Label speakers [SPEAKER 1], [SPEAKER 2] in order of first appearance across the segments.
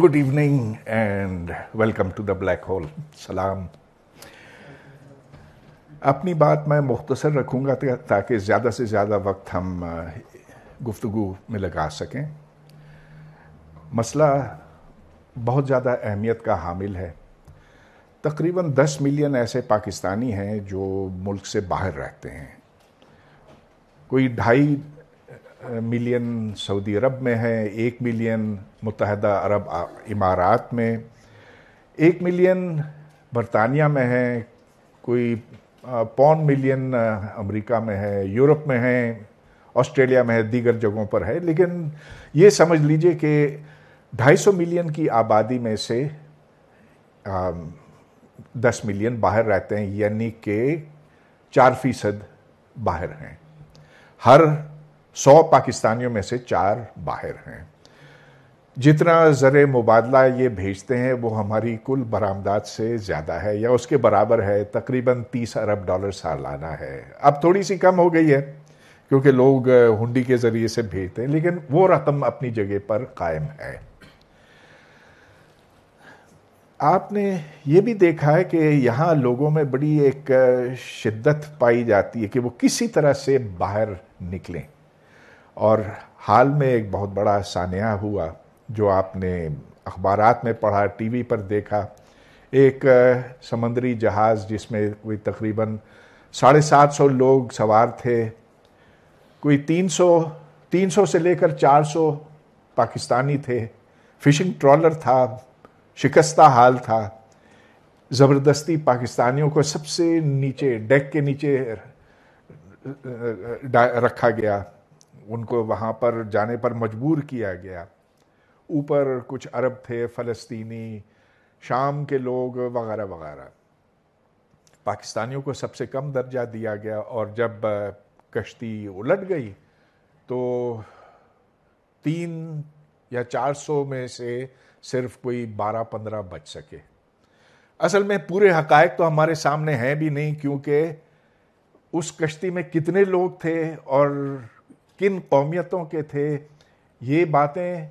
[SPEAKER 1] Good evening and welcome to the black hole सलाम अपनी बात मैं मुख्तसर रखूँगा ताकि ज़्यादा से ज़्यादा वक्त हम गुफ्तु में लगा सकें मसला बहुत ज़्यादा अहमियत का हामिल है तकरीबन 10 मिलियन ऐसे पाकिस्तानी हैं जो मुल्क से बाहर रहते हैं कोई ढाई मिलियन सऊदी अरब में है एक मिलियन मुतहद अरब इमारात में एक मिलियन बरतानिया में है कोई पौन मिलियन अमेरिका में है यूरोप में है ऑस्ट्रेलिया में है दीगर जगहों पर है लेकिन ये समझ लीजिए कि 250 मिलियन की आबादी में से दस मिलियन बाहर रहते हैं यानी कि चार फीसद बाहर हैं हर सौ पाकिस्तानियों में से चार बाहर हैं जितना ज़र मुबादला ये भेजते हैं वो हमारी कुल बरामदात से ज़्यादा है या उसके बराबर है तकरीबन तीस अरब डॉलर सालाना है अब थोड़ी सी कम हो गई है क्योंकि लोग हुंडी के ज़रिए से भेजते हैं लेकिन वो रकम अपनी जगह पर कायम है आपने ये भी देखा है कि यहाँ लोगों में बड़ी एक शिद्दत पाई जाती है कि वो किसी तरह से बाहर निकलें और हाल में एक बहुत बड़ा सानिया हुआ जो आपने अखबार में पढ़ा टीवी पर देखा एक समंदरी जहाज़ जिसमें कोई तकरीबन साढ़े सात सौ लोग सवार थे कोई तीन सौ तीन सौ से लेकर चार सौ पाकिस्तानी थे फिशिंग ट्रॉलर था शिकस्ता हाल था ज़बरदस्ती पाकिस्तानियों को सबसे नीचे डेक के नीचे रखा गया उनको वहाँ पर जाने पर मजबूर किया गया ऊपर कुछ अरब थे फ़लस्तीनी शाम के लोग वगैरह वगैरह पाकिस्तानियों को सबसे कम दर्जा दिया गया और जब कश्ती उलट गई तो तीन या चार सौ में से सिर्फ कोई बारह पंद्रह बच सके असल में पूरे हकायक तो हमारे सामने हैं भी नहीं क्योंकि उस कश्ती में कितने लोग थे और किन कौमियतों के थे ये बातें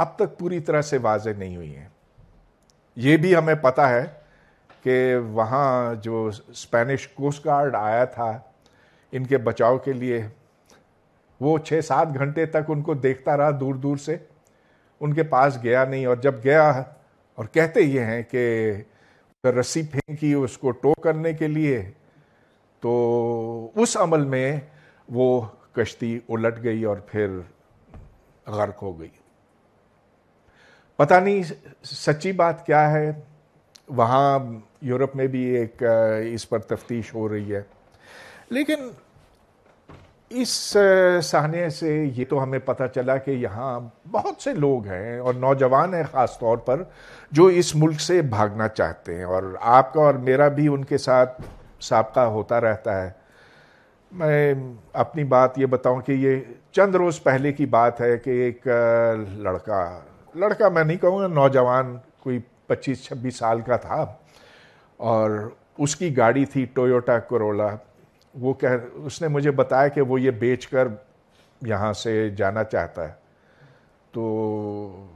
[SPEAKER 1] अब तक पूरी तरह से वाज नहीं हुई हैं ये भी हमें पता है कि वहाँ जो स्पेनिश कोस्ट गार्ड आया था इनके बचाव के लिए वो छः सात घंटे तक उनको देखता रहा दूर दूर से उनके पास गया नहीं और जब गया और कहते ये हैं कि रस्सी फेंकी उसको टो करने के लिए तो उस अमल में वो कश्ती उलट गई और फिर गर्क हो गई पता नहीं सच्ची बात क्या है वहाँ यूरोप में भी एक इस पर तफ्तीश हो रही है लेकिन इस सहने से ये तो हमें पता चला कि यहाँ बहुत से लोग हैं और नौजवान हैं ख़ास तौर पर जो इस मुल्क से भागना चाहते हैं और आपका और मेरा भी उनके साथ सबका होता रहता है मैं अपनी बात ये बताऊं कि ये चंद रोज़ पहले की बात है कि एक लड़का लड़का मैं नहीं कहूँगा नौजवान कोई पच्चीस छब्बीस साल का था और उसकी गाड़ी थी टोयोटा करोला वो कह उसने मुझे बताया कि वो ये बेच कर यहाँ से जाना चाहता है तो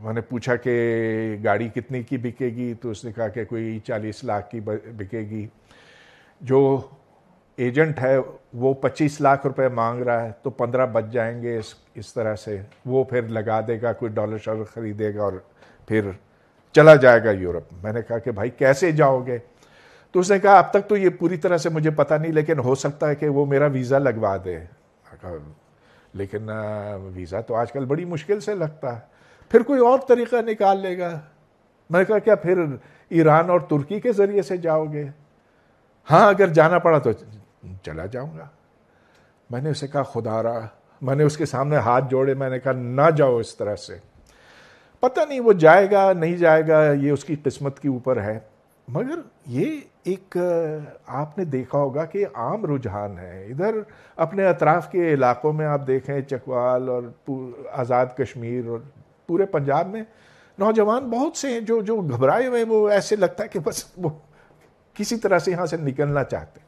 [SPEAKER 1] मैंने पूछा कि गाड़ी कितने की बिकेगी तो उसने कहा कि कोई चालीस लाख की बिकेगी जो एजेंट है वो 25 लाख रुपए मांग रहा है तो 15 बच जाएंगे इस इस तरह से वो फिर लगा देगा कोई डॉलर शॉलर खरीदेगा और फिर चला जाएगा यूरोप मैंने कहा कि भाई कैसे जाओगे तो उसने कहा अब तक तो ये पूरी तरह से मुझे पता नहीं लेकिन हो सकता है कि वो मेरा वीज़ा लगवा दे लेकिन वीज़ा तो आजकल बड़ी मुश्किल से लगता है फिर कोई और तरीका निकाल लेगा मैंने कहा क्या फिर ईरान और तुर्की के ज़रिए से जाओगे हाँ अगर जाना पड़ा तो चला जाऊंगा मैंने उसे कहा खुदा रहा मैंने उसके सामने हाथ जोड़े मैंने कहा ना जाओ इस तरह से पता नहीं वो जाएगा नहीं जाएगा ये उसकी किस्मत के ऊपर है मगर ये एक आपने देखा होगा कि आम रुझान है इधर अपने अतराफ़ के इलाकों में आप देखें चकवाल और आज़ाद कश्मीर और पूरे पंजाब में नौजवान बहुत से हैं जो जो घबराए हुए हैं वो ऐसे लगता है कि बस वो किसी तरह से यहाँ से निकलना चाहते हैं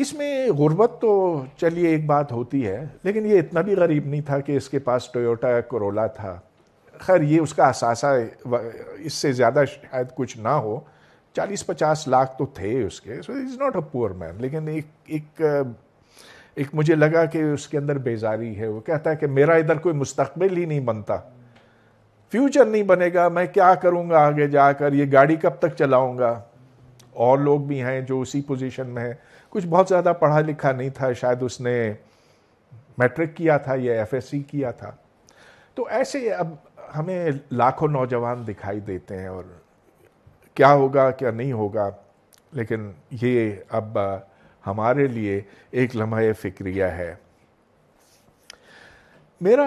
[SPEAKER 1] इसमें गुर्बत तो चलिए एक बात होती है लेकिन ये इतना भी गरीब नहीं था कि इसके पास टोयोटा करोला था खैर ये उसका असासा इससे ज़्यादा शायद कुछ ना हो चालीस पचास लाख तो थे उसके so is not a poor man लेकिन एक एक एक मुझे लगा कि उसके अंदर बेजारी है वो कहता है कि मेरा इधर कोई मुस्तबिल ही नहीं बनता फ्यूचर नहीं बनेगा मैं क्या करूँगा आगे जाकर ये गाड़ी कब तक चलाऊँगा और लोग भी हैं जो उसी पोजीशन में हैं कुछ बहुत ज़्यादा पढ़ा लिखा नहीं था शायद उसने मैट्रिक किया था या एफएससी किया था तो ऐसे अब हमें लाखों नौजवान दिखाई देते हैं और क्या होगा क्या नहीं होगा लेकिन ये अब हमारे लिए एक लम्हा फिक्रिया है मेरा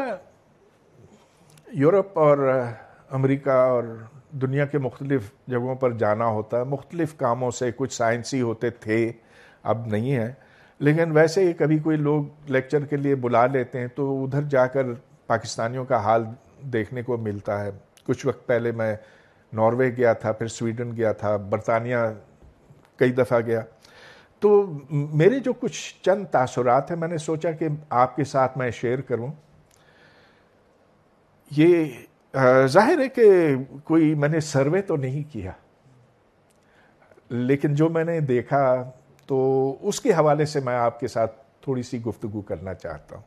[SPEAKER 1] यूरोप और अमेरिका और दुनिया के मुख्तलिफ जगहों पर जाना होता है मुख्तलिफ कामों से कुछ साइंसी होते थे अब नहीं है लेकिन वैसे ही कभी कोई लोग लेक्चर के लिए बुला लेते हैं तो उधर जाकर पाकिस्तानियों का हाल देखने को मिलता है कुछ वक्त पहले मैं नॉर्वे गया था फिर स्वीडन गया था बरतानिया कई दफ़ा गया तो मेरे जो कुछ चंद तासरात हैं मैंने सोचा कि आपके साथ मैं शेयर करूं ये जाहिर है कि कोई मैंने सर्वे तो नहीं किया लेकिन जो मैंने देखा तो उसके हवाले से मैं आपके साथ थोड़ी सी गुफ्तु करना चाहता हूं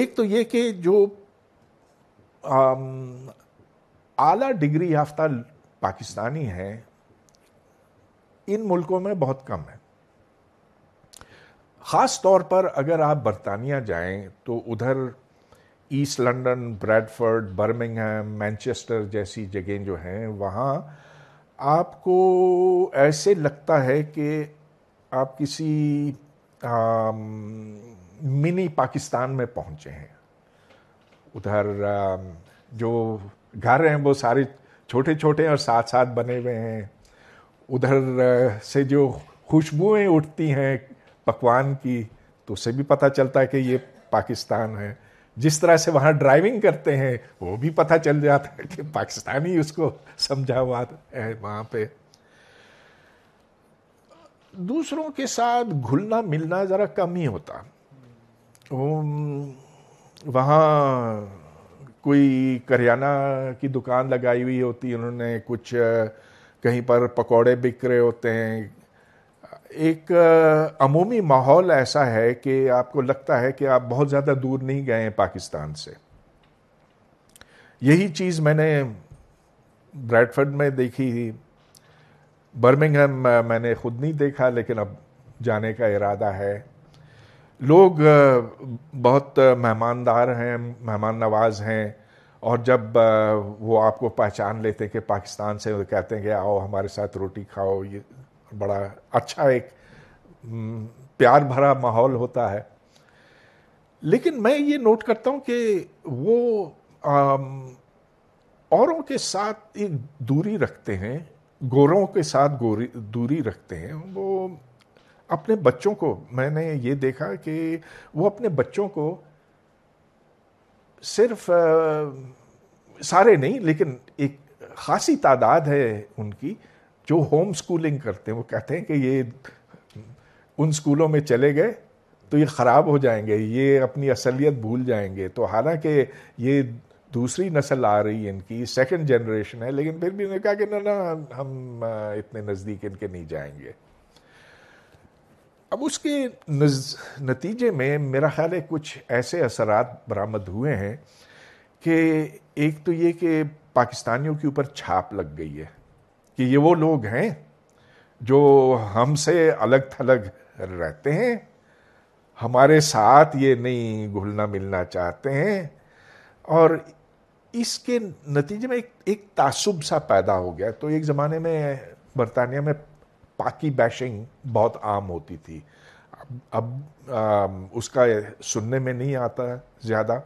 [SPEAKER 1] एक तो ये कि जो आला डिग्री याफ्ता पाकिस्तानी हैं इन मुल्कों में बहुत कम है ख़ास तौर पर अगर आप बरतानिया जाएं तो उधर East London Bradford Birmingham Manchester जैसी जगह जो हैं वहाँ आपको ऐसे लगता है कि आप किसी आ, मिनी पाकिस्तान में पहुँचे हैं उधर जो घर हैं वो सारे छोटे छोटे और साथ साथ बने हुए हैं उधर से जो खुशबुएं उठती हैं पकवान की तो उसे भी पता चलता है कि ये पाकिस्तान है जिस तरह से वहाँ ड्राइविंग करते हैं वो भी पता चल जाता है कि पाकिस्तानी उसको समझा हुआ है वहाँ पे दूसरों के साथ घुलना मिलना ज़रा कम ही होता वहाँ कोई करियाना की दुकान लगाई हुई होती उन्होंने कुछ कहीं पर पकोड़े बिक रहे होते हैं एक अमूमी माहौल ऐसा है कि आपको लगता है कि आप बहुत ज़्यादा दूर नहीं गए हैं पाकिस्तान से यही चीज़ मैंने ब्रैडफर्ड में देखी थी बर्मिंगहम मैंने खुद नहीं देखा लेकिन अब जाने का इरादा है लोग बहुत मेहमानदार हैं मेहमान नवाज हैं और जब वो आपको पहचान लेते हैं कि पाकिस्तान से तो कहते हैं कि आओ हमारे साथ रोटी खाओ ये बड़ा अच्छा एक हम्म, प्यार भरा माहौल होता है लेकिन मैं ये नोट करता हूँ कि वो औरों के साथ एक दूरी रखते हैं गोरों के साथ गोरी दूरी रखते हैं वो अपने बच्चों को मैंने ये देखा कि वो अपने बच्चों को सिर्फ आ, सारे नहीं लेकिन एक खासी तादाद है उनकी जो होम स्कूलिंग करते हैं वो कहते हैं कि ये उन स्कूलों में चले गए तो ये ख़राब हो जाएंगे ये अपनी असलियत भूल जाएंगे तो हालांकि ये दूसरी नस्ल आ रही है इनकी सेकंड जनरेशन है लेकिन फिर भी उन्होंने कहा कि ना ना हम इतने नज़दीक इनके नहीं जाएंगे अब उसके नतीजे में मेरा ख्याल है कुछ ऐसे असरात बरामद हुए हैं कि एक तो ये कि पाकिस्तानियों के ऊपर छाप लग गई है कि ये वो लोग हैं जो हमसे अलग थलग रहते हैं हमारे साथ ये नहीं घुलना मिलना चाहते हैं और इसके नतीजे में एक एक तासुब सा पैदा हो गया तो एक ज़माने में बरतानिया में पाकि बैशिंग बहुत आम होती थी अब, अब आ, उसका सुनने में नहीं आता ज़्यादा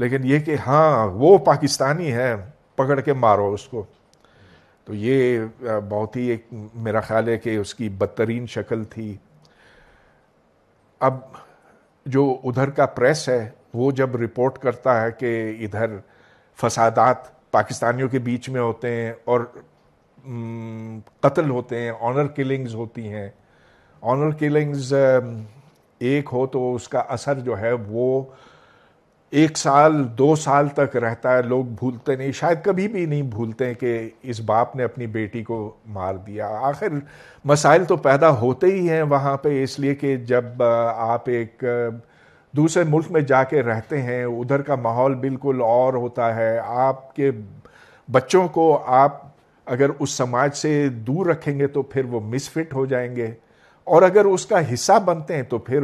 [SPEAKER 1] लेकिन ये कि हाँ वो पाकिस्तानी है पकड़ के मारो उसको तो ये बहुत ही एक मेरा ख्याल है कि उसकी बदतरीन शक्ल थी अब जो उधर का प्रेस है वो जब रिपोर्ट करता है कि इधर फसादात पाकिस्तानियों के बीच में होते हैं और कत्ल होते हैं ऑनर किलिंग्स होती हैं ऑनर किलिंग्स एक हो तो उसका असर जो है वो एक साल दो साल तक रहता है लोग भूलते नहीं शायद कभी भी नहीं भूलते हैं कि इस बाप ने अपनी बेटी को मार दिया आखिर मसाइल तो पैदा होते ही हैं वहाँ पे इसलिए कि जब आप एक दूसरे मुल्क में जाके रहते हैं उधर का माहौल बिल्कुल और होता है आपके बच्चों को आप अगर उस समाज से दूर रखेंगे तो फिर वो मिसफिट हो जाएंगे और अगर उसका हिस्सा बनते हैं तो फिर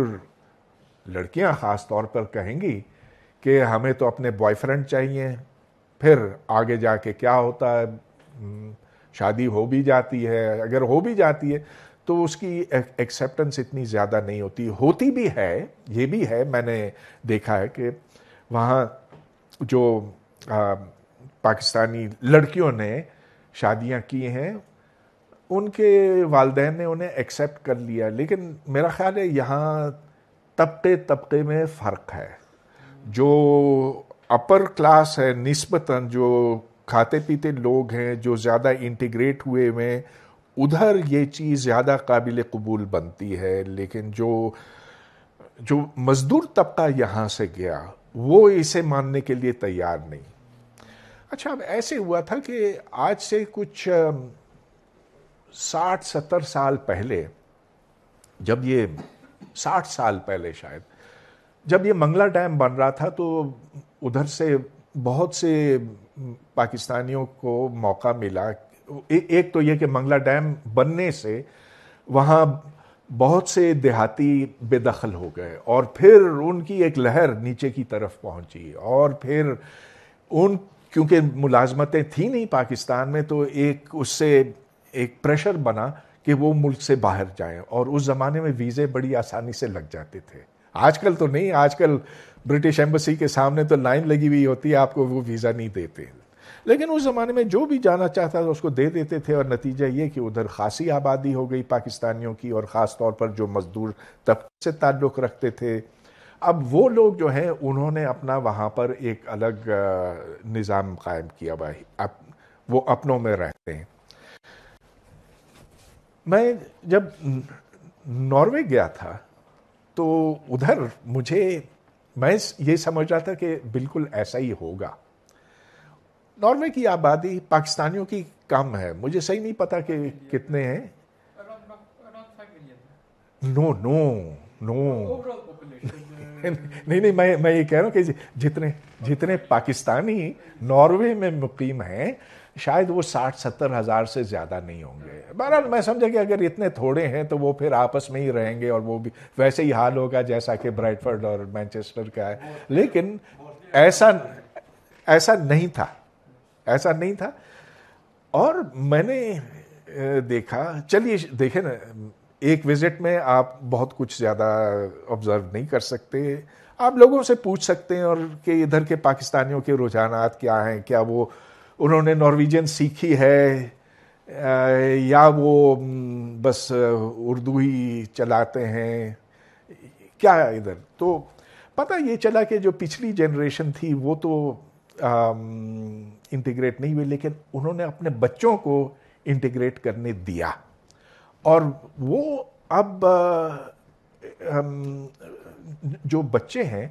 [SPEAKER 1] लड़कियां ख़ास तौर पर कहेंगी कि हमें तो अपने बॉयफ्रेंड चाहिए फिर आगे जाके क्या होता है हम्म, शादी हो भी जाती है अगर हो भी जाती है तो उसकी एक्सेप्टेंस इतनी ज़्यादा नहीं होती होती भी है ये भी है मैंने देखा है कि वहाँ जो आ, पाकिस्तानी लड़कियों ने शादियाँ की हैं उनके वालदे ने उन्हें एक्सेप्ट कर लिया लेकिन मेरा ख्याल है यहाँ तबके तबके में फ़र्क है जो अपर क्लास है नस्बता जो खाते पीते लोग हैं जो ज़्यादा इंटीग्रेट हुए हुए हैं उधर ये चीज़ ज़्यादा काबिल कबूल बनती है लेकिन जो जो मज़दूर तबका यहाँ से गया वो इसे मानने के लिए तैयार नहीं अच्छा अब ऐसे हुआ था कि आज से कुछ साठ सत्तर साल पहले जब ये साठ साल पहले शायद जब ये मंगला डैम बन रहा था तो उधर से बहुत से पाकिस्तानियों को मौका मिला ए, एक तो ये कि मंगला डैम बनने से वहाँ बहुत से देहाती बेदखल हो गए और फिर उनकी एक लहर नीचे की तरफ पहुंची और फिर उन क्योंकि मुलाजमतें थी नहीं पाकिस्तान में तो एक उससे एक प्रेशर बना कि वो मुल्क से बाहर जाएं और उस ज़माने में वीज़े बड़ी आसानी से लग जाते थे आजकल तो नहीं आजकल ब्रिटिश एम्बेसी के सामने तो लाइन लगी हुई होती है आपको वो वीज़ा नहीं देते लेकिन उस ज़माने में जो भी जाना चाहता था उसको दे देते थे और नतीजा ये कि उधर खासी आबादी हो गई पाकिस्तानियों की और ख़ास तौर पर जो मज़दूर तबके से ताल्लुक़ रखते थे अब वो लोग जो हैं उन्होंने अपना वहाँ पर एक अलग निज़ाम कायम किया भाई अप, वो अपनों में रहते हैं मैं जब नॉर्वे गया था तो उधर मुझे मैं ये समझ रहा था कि बिल्कुल ऐसा ही होगा नॉर्वे की आबादी पाकिस्तानियों की कम है मुझे सही नहीं पता कि कितने हैं नो नो नो नहीं नहीं मैं मैं ये कह रहा हूँ कि जितने जितने पाकिस्तानी नॉर्वे में मुकीम हैं शायद वो साठ सत्तर हज़ार से ज़्यादा नहीं होंगे बहरहाल मैं समझा कि अगर इतने थोड़े हैं तो वो फिर आपस में ही रहेंगे और वो भी वैसे ही हाल होगा जैसा कि ब्राइटफर्ड और मैनचेस्टर का है लेकिन ऐसा ऐसा नहीं था ऐसा नहीं था और मैंने देखा चलिए देखे ना एक विजिट में आप बहुत कुछ ज़्यादा ऑब्जर्व नहीं कर सकते आप लोगों से पूछ सकते हैं और कि इधर के पाकिस्तानियों के रुझानात क्या हैं क्या वो उन्होंने नॉर्वेजियन सीखी है या वो बस उर्दू ही चलाते हैं क्या है इधर तो पता ये चला कि जो पिछली जनरेशन थी वो तो इंटीग्रेट नहीं हुई लेकिन उन्होंने अपने बच्चों को इंटीग्रेट करने दिया और वो अब आ, जो बच्चे हैं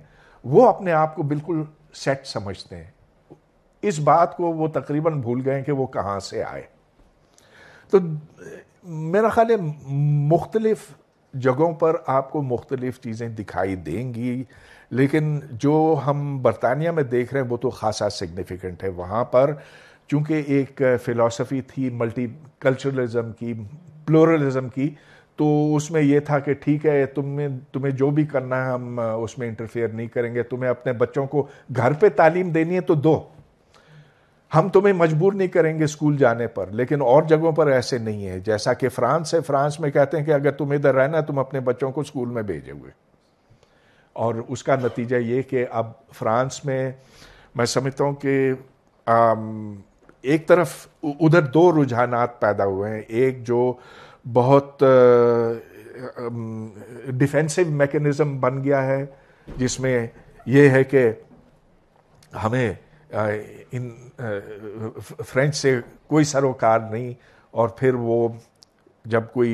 [SPEAKER 1] वो अपने आप को बिल्कुल सेट समझते हैं इस बात को वो तकरीबन भूल गए कि वो कहाँ से आए तो मेरा ख्याल है मुख्तलिफ जगहों पर आपको मुख्तलिफ चीज़ें दिखाई देंगी लेकिन जो हम बरतानिया में देख रहे हैं वो तो खासा सिग्निफिकेंट है वहाँ पर चूँकि एक फ़िलासफ़ी थी मल्टी कल्चरलिज़म की प्लोरलिज़म की तो उसमें यह था कि ठीक है तुम्हें तुम्हें जो भी करना है हम उसमें इंटरफेयर नहीं करेंगे तुम्हें अपने बच्चों को घर पे तालीम देनी है तो दो हम तुम्हें मजबूर नहीं करेंगे स्कूल जाने पर लेकिन और जगहों पर ऐसे नहीं है जैसा कि फ्रांस है फ्रांस में कहते हैं कि अगर तुम इधर रहना तुम अपने बच्चों को स्कूल में भेजे हुए और उसका नतीजा ये कि अब फ्रांस में मैं समझता हूँ कि एक तरफ उधर दो रुझान पैदा हुए हैं एक जो बहुत डिफेंसिव मैकेनिज़्म बन गया है जिसमें यह है कि हमें इन फ्रेंच से कोई सरोकार नहीं और फिर वो जब कोई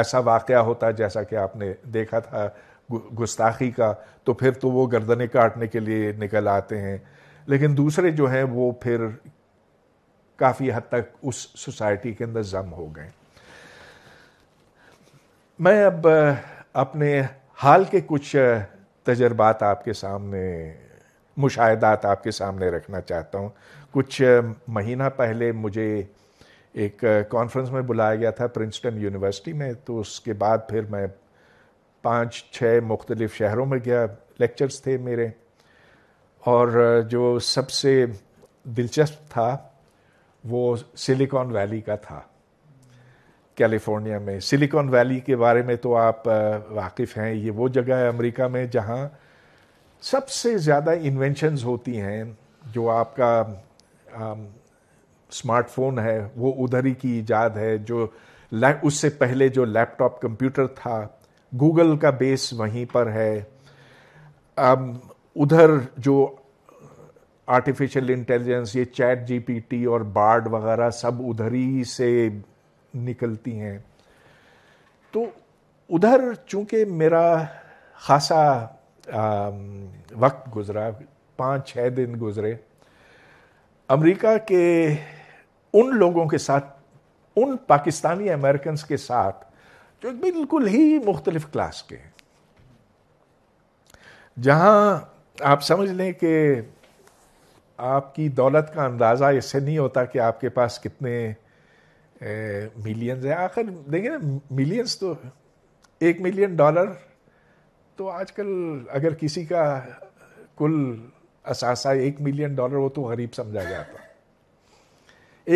[SPEAKER 1] ऐसा वाक़ होता जैसा कि आपने देखा था गुस्ताखी का तो फिर तो वो गर्दनें काटने के लिए निकल आते हैं लेकिन दूसरे जो हैं वो फिर काफ़ी हद तक उस सोसाइटी के अंदर जम हो गए मैं अब अपने हाल के कुछ तजर्बात आपके सामने मुशाहदात आपके सामने रखना चाहता हूँ कुछ महीना पहले मुझे एक कॉन्फ्रेंस में बुलाया गया था प्रिंसटन यूनिवर्सिटी में तो उसके बाद फिर मैं पाँच छः मुख्तलिफ़ शहरों में गया लेक्चर्स थे मेरे और जो सबसे दिलचस्प था वो सिलिकॉन वैली का था कैलिफोर्निया में सिलिकॉन वैली के बारे में तो आप वाकिफ़ हैं ये वो जगह है अमेरिका में जहाँ सबसे ज़्यादा इन्वेंशंस होती हैं जो आपका स्मार्टफोन है वो उधर ही की ईजाद है जो उससे पहले जो लैपटॉप कंप्यूटर था गूगल का बेस वहीं पर है अब उधर जो आर्टिफिशियल इंटेलिजेंस ये चैट जीपीटी और बार्ड वगैरह सब उधर ही से निकलती हैं तो उधर चूंकि मेरा खासा वक्त गुजरा पाँच छः दिन गुजरे अमेरिका के उन लोगों के साथ उन पाकिस्तानी अमेरिकन के साथ जो बिल्कुल ही मुख्तलिफ क्लास के हैं जहाँ आप समझ लें कि आपकी दौलत का अंदाज़ा इससे नहीं होता कि आपके पास कितने मिलियंस हैं आखिर देखिए ना मिलियंस तो एक मिलियन डॉलर तो आजकल अगर किसी का कुल असासा एक मिलियन डॉलर हो तो गरीब समझा जाता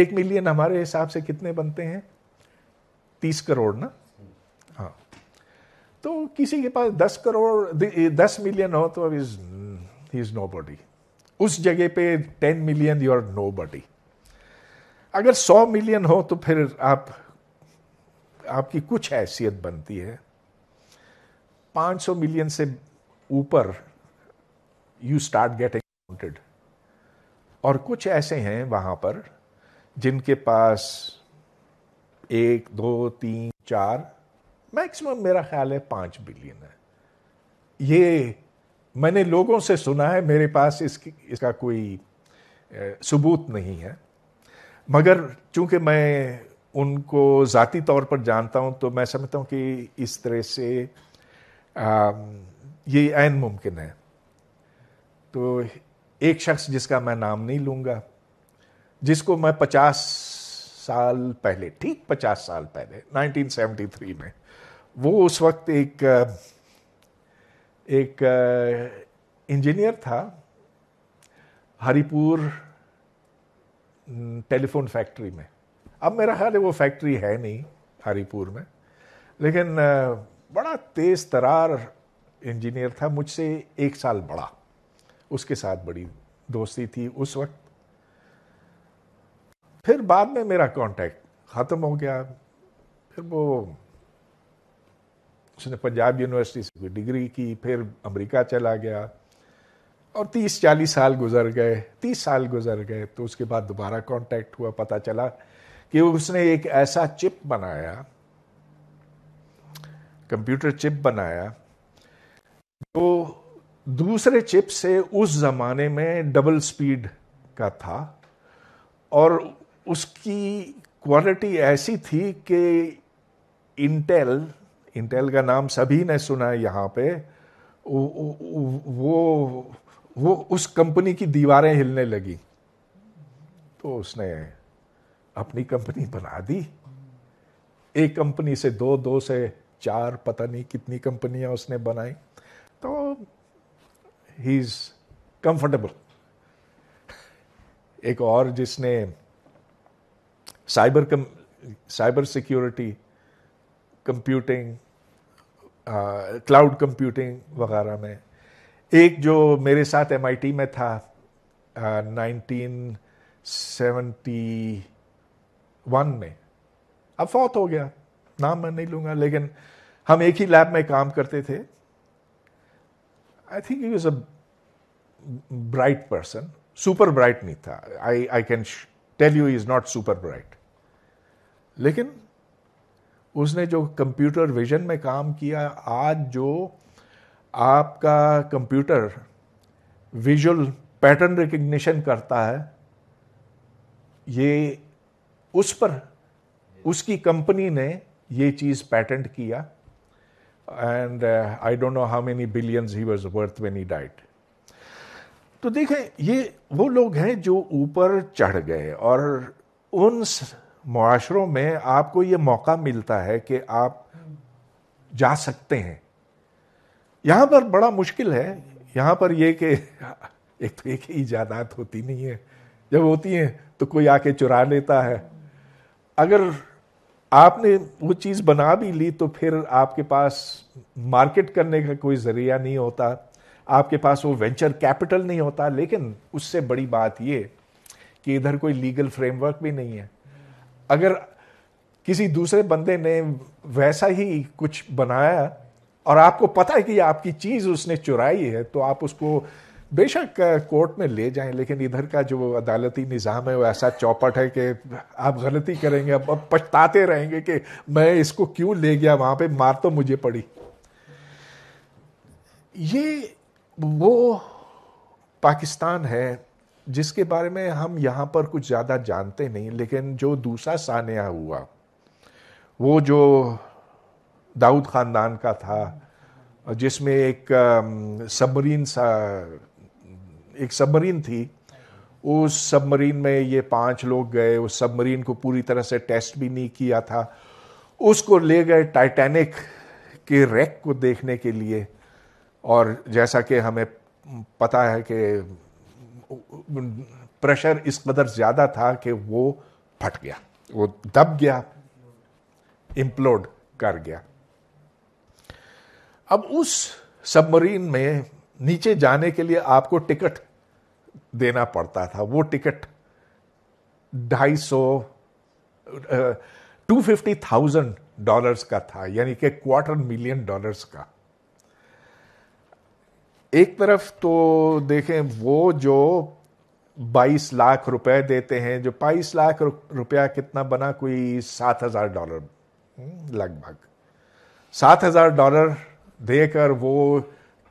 [SPEAKER 1] एक मिलियन हमारे हिसाब से कितने बनते हैं तीस करोड़ ना हाँ तो किसी के पास दस करोड़ दस मिलियन हो तो is he is nobody उस जगह पे ten million you are nobody अगर सौ मिलियन हो तो फिर आप आपकी कुछ हैसियत बनती है 500 मिलियन से ऊपर यू स्टार्ट गेटिंग काउंटेड और कुछ ऐसे हैं वहाँ पर जिनके पास एक दो तीन चार मैक्सिमम मेरा ख्याल है पाँच बिलियन है ये मैंने लोगों से सुना है मेरे पास इसकी इसका कोई सबूत नहीं है मगर चूंकि मैं उनको ज़ाती तौर पर जानता हूँ तो मैं समझता हूँ कि इस तरह से ये ऐन मुमकिन है तो एक शख्स जिसका मैं नाम नहीं लूँगा जिसको मैं पचास साल पहले ठीक पचास साल पहले 1973 में वो उस वक्त एक एक इंजीनियर था हरिपुर टेलीफोन फैक्ट्री में अब मेरा ख्याल है वो फैक्ट्री है नहीं हरिपुर में लेकिन बड़ा तेज तरार इंजीनियर था मुझसे एक साल बड़ा उसके साथ बड़ी दोस्ती थी उस वक्त फिर बाद में मेरा कांटेक्ट ख़त्म हो गया फिर वो उसने पंजाब यूनिवर्सिटी से कोई डिग्री की फिर अमेरिका चला गया और तीस चालीस साल गुजर गए तीस साल गुजर गए तो उसके बाद दोबारा कांटेक्ट हुआ पता चला कि उसने एक ऐसा चिप बनाया कंप्यूटर चिप बनाया जो तो दूसरे चिप से उस ज़माने में डबल स्पीड का था और उसकी क्वालिटी ऐसी थी कि इंटेल इंटेल का नाम सभी ने सुना है यहाँ पे वो वो उस कंपनी की दीवारें हिलने लगी तो उसने अपनी कंपनी बना दी एक कंपनी से दो दो से चार पता नहीं कितनी कंपनियां उसने बनाई तो ही इज़ कंफर्टेबल एक और जिसने साइबर कम cyber security computing cloud computing वगैरह में एक जो मेरे साथ एम में था नाइनटीन सेवेंटी वन में अब फौत हो गया नाम मैं नहीं लूंगा लेकिन हम एक ही लैब में काम करते थे I think he was a bright person super bright नहीं था I I can tell you is not super bright लेकिन उसने जो कंप्यूटर विजन में काम किया आज जो आपका कंप्यूटर विजुअल पैटर्न रिकग्निशन करता है ये उस पर उसकी कंपनी ने ये चीज़ पैटेंट किया and I don't know how many billions he was worth when he died तो देखें ये वो लोग हैं जो ऊपर चढ़ गए और उन माशरों में आपको ये मौका मिलता है कि आप जा सकते हैं यहां पर बड़ा मुश्किल है यहां पर ये कि एक तो एक ही ईजादात होती नहीं है जब होती हैं तो कोई आके चुरा लेता है अगर आपने वो चीज़ बना भी ली तो फिर आपके पास मार्केट करने का कोई ज़रिया नहीं होता आपके पास वो वेंचर कैपिटल नहीं होता लेकिन उससे बड़ी बात ये कि इधर कोई लीगल फ्रेमवर्क भी नहीं है अगर किसी दूसरे बंदे ने वैसा ही कुछ बनाया और आपको पता है कि आपकी चीज़ उसने चुराई है तो आप उसको बेशक कोर्ट में ले जाए लेकिन इधर का जो अदालती निज़ाम है वो ऐसा चौपट है कि आप गलती करेंगे अब अब पछताते रहेंगे कि मैं इसको क्यों ले गया वहाँ पे मार तो मुझे पड़ी ये वो पाकिस्तान है जिसके बारे में हम यहाँ पर कुछ ज़्यादा जानते नहीं लेकिन जो दूसरा सानिया हुआ वो जो दाऊद ख़ानदान का था जिसमें एक सबरीन सा एक सबमरीन थी उस सबमरीन में ये पांच लोग गए उस सबमरीन को पूरी तरह से टेस्ट भी नहीं किया था उसको ले गए टाइटैनिक के रैक को देखने के लिए और जैसा कि हमें पता है कि प्रेशर इस कदर ज़्यादा था कि वो फट गया वो दब गया इम्प्लोड कर गया अब उस सबमरीन में नीचे जाने के लिए आपको टिकट देना पड़ता था वो टिकट ढाई सौ टू फिफ्टी थाउजेंड डॉलर्स का था यानी कि क्वार्टर मिलियन डॉलर्स का एक तरफ तो देखें वो जो 22 लाख रुपए देते हैं जो 22 लाख रुपया कितना बना कोई सात हजार डॉलर हम्म, लगभग सात हजार डॉलर देकर वो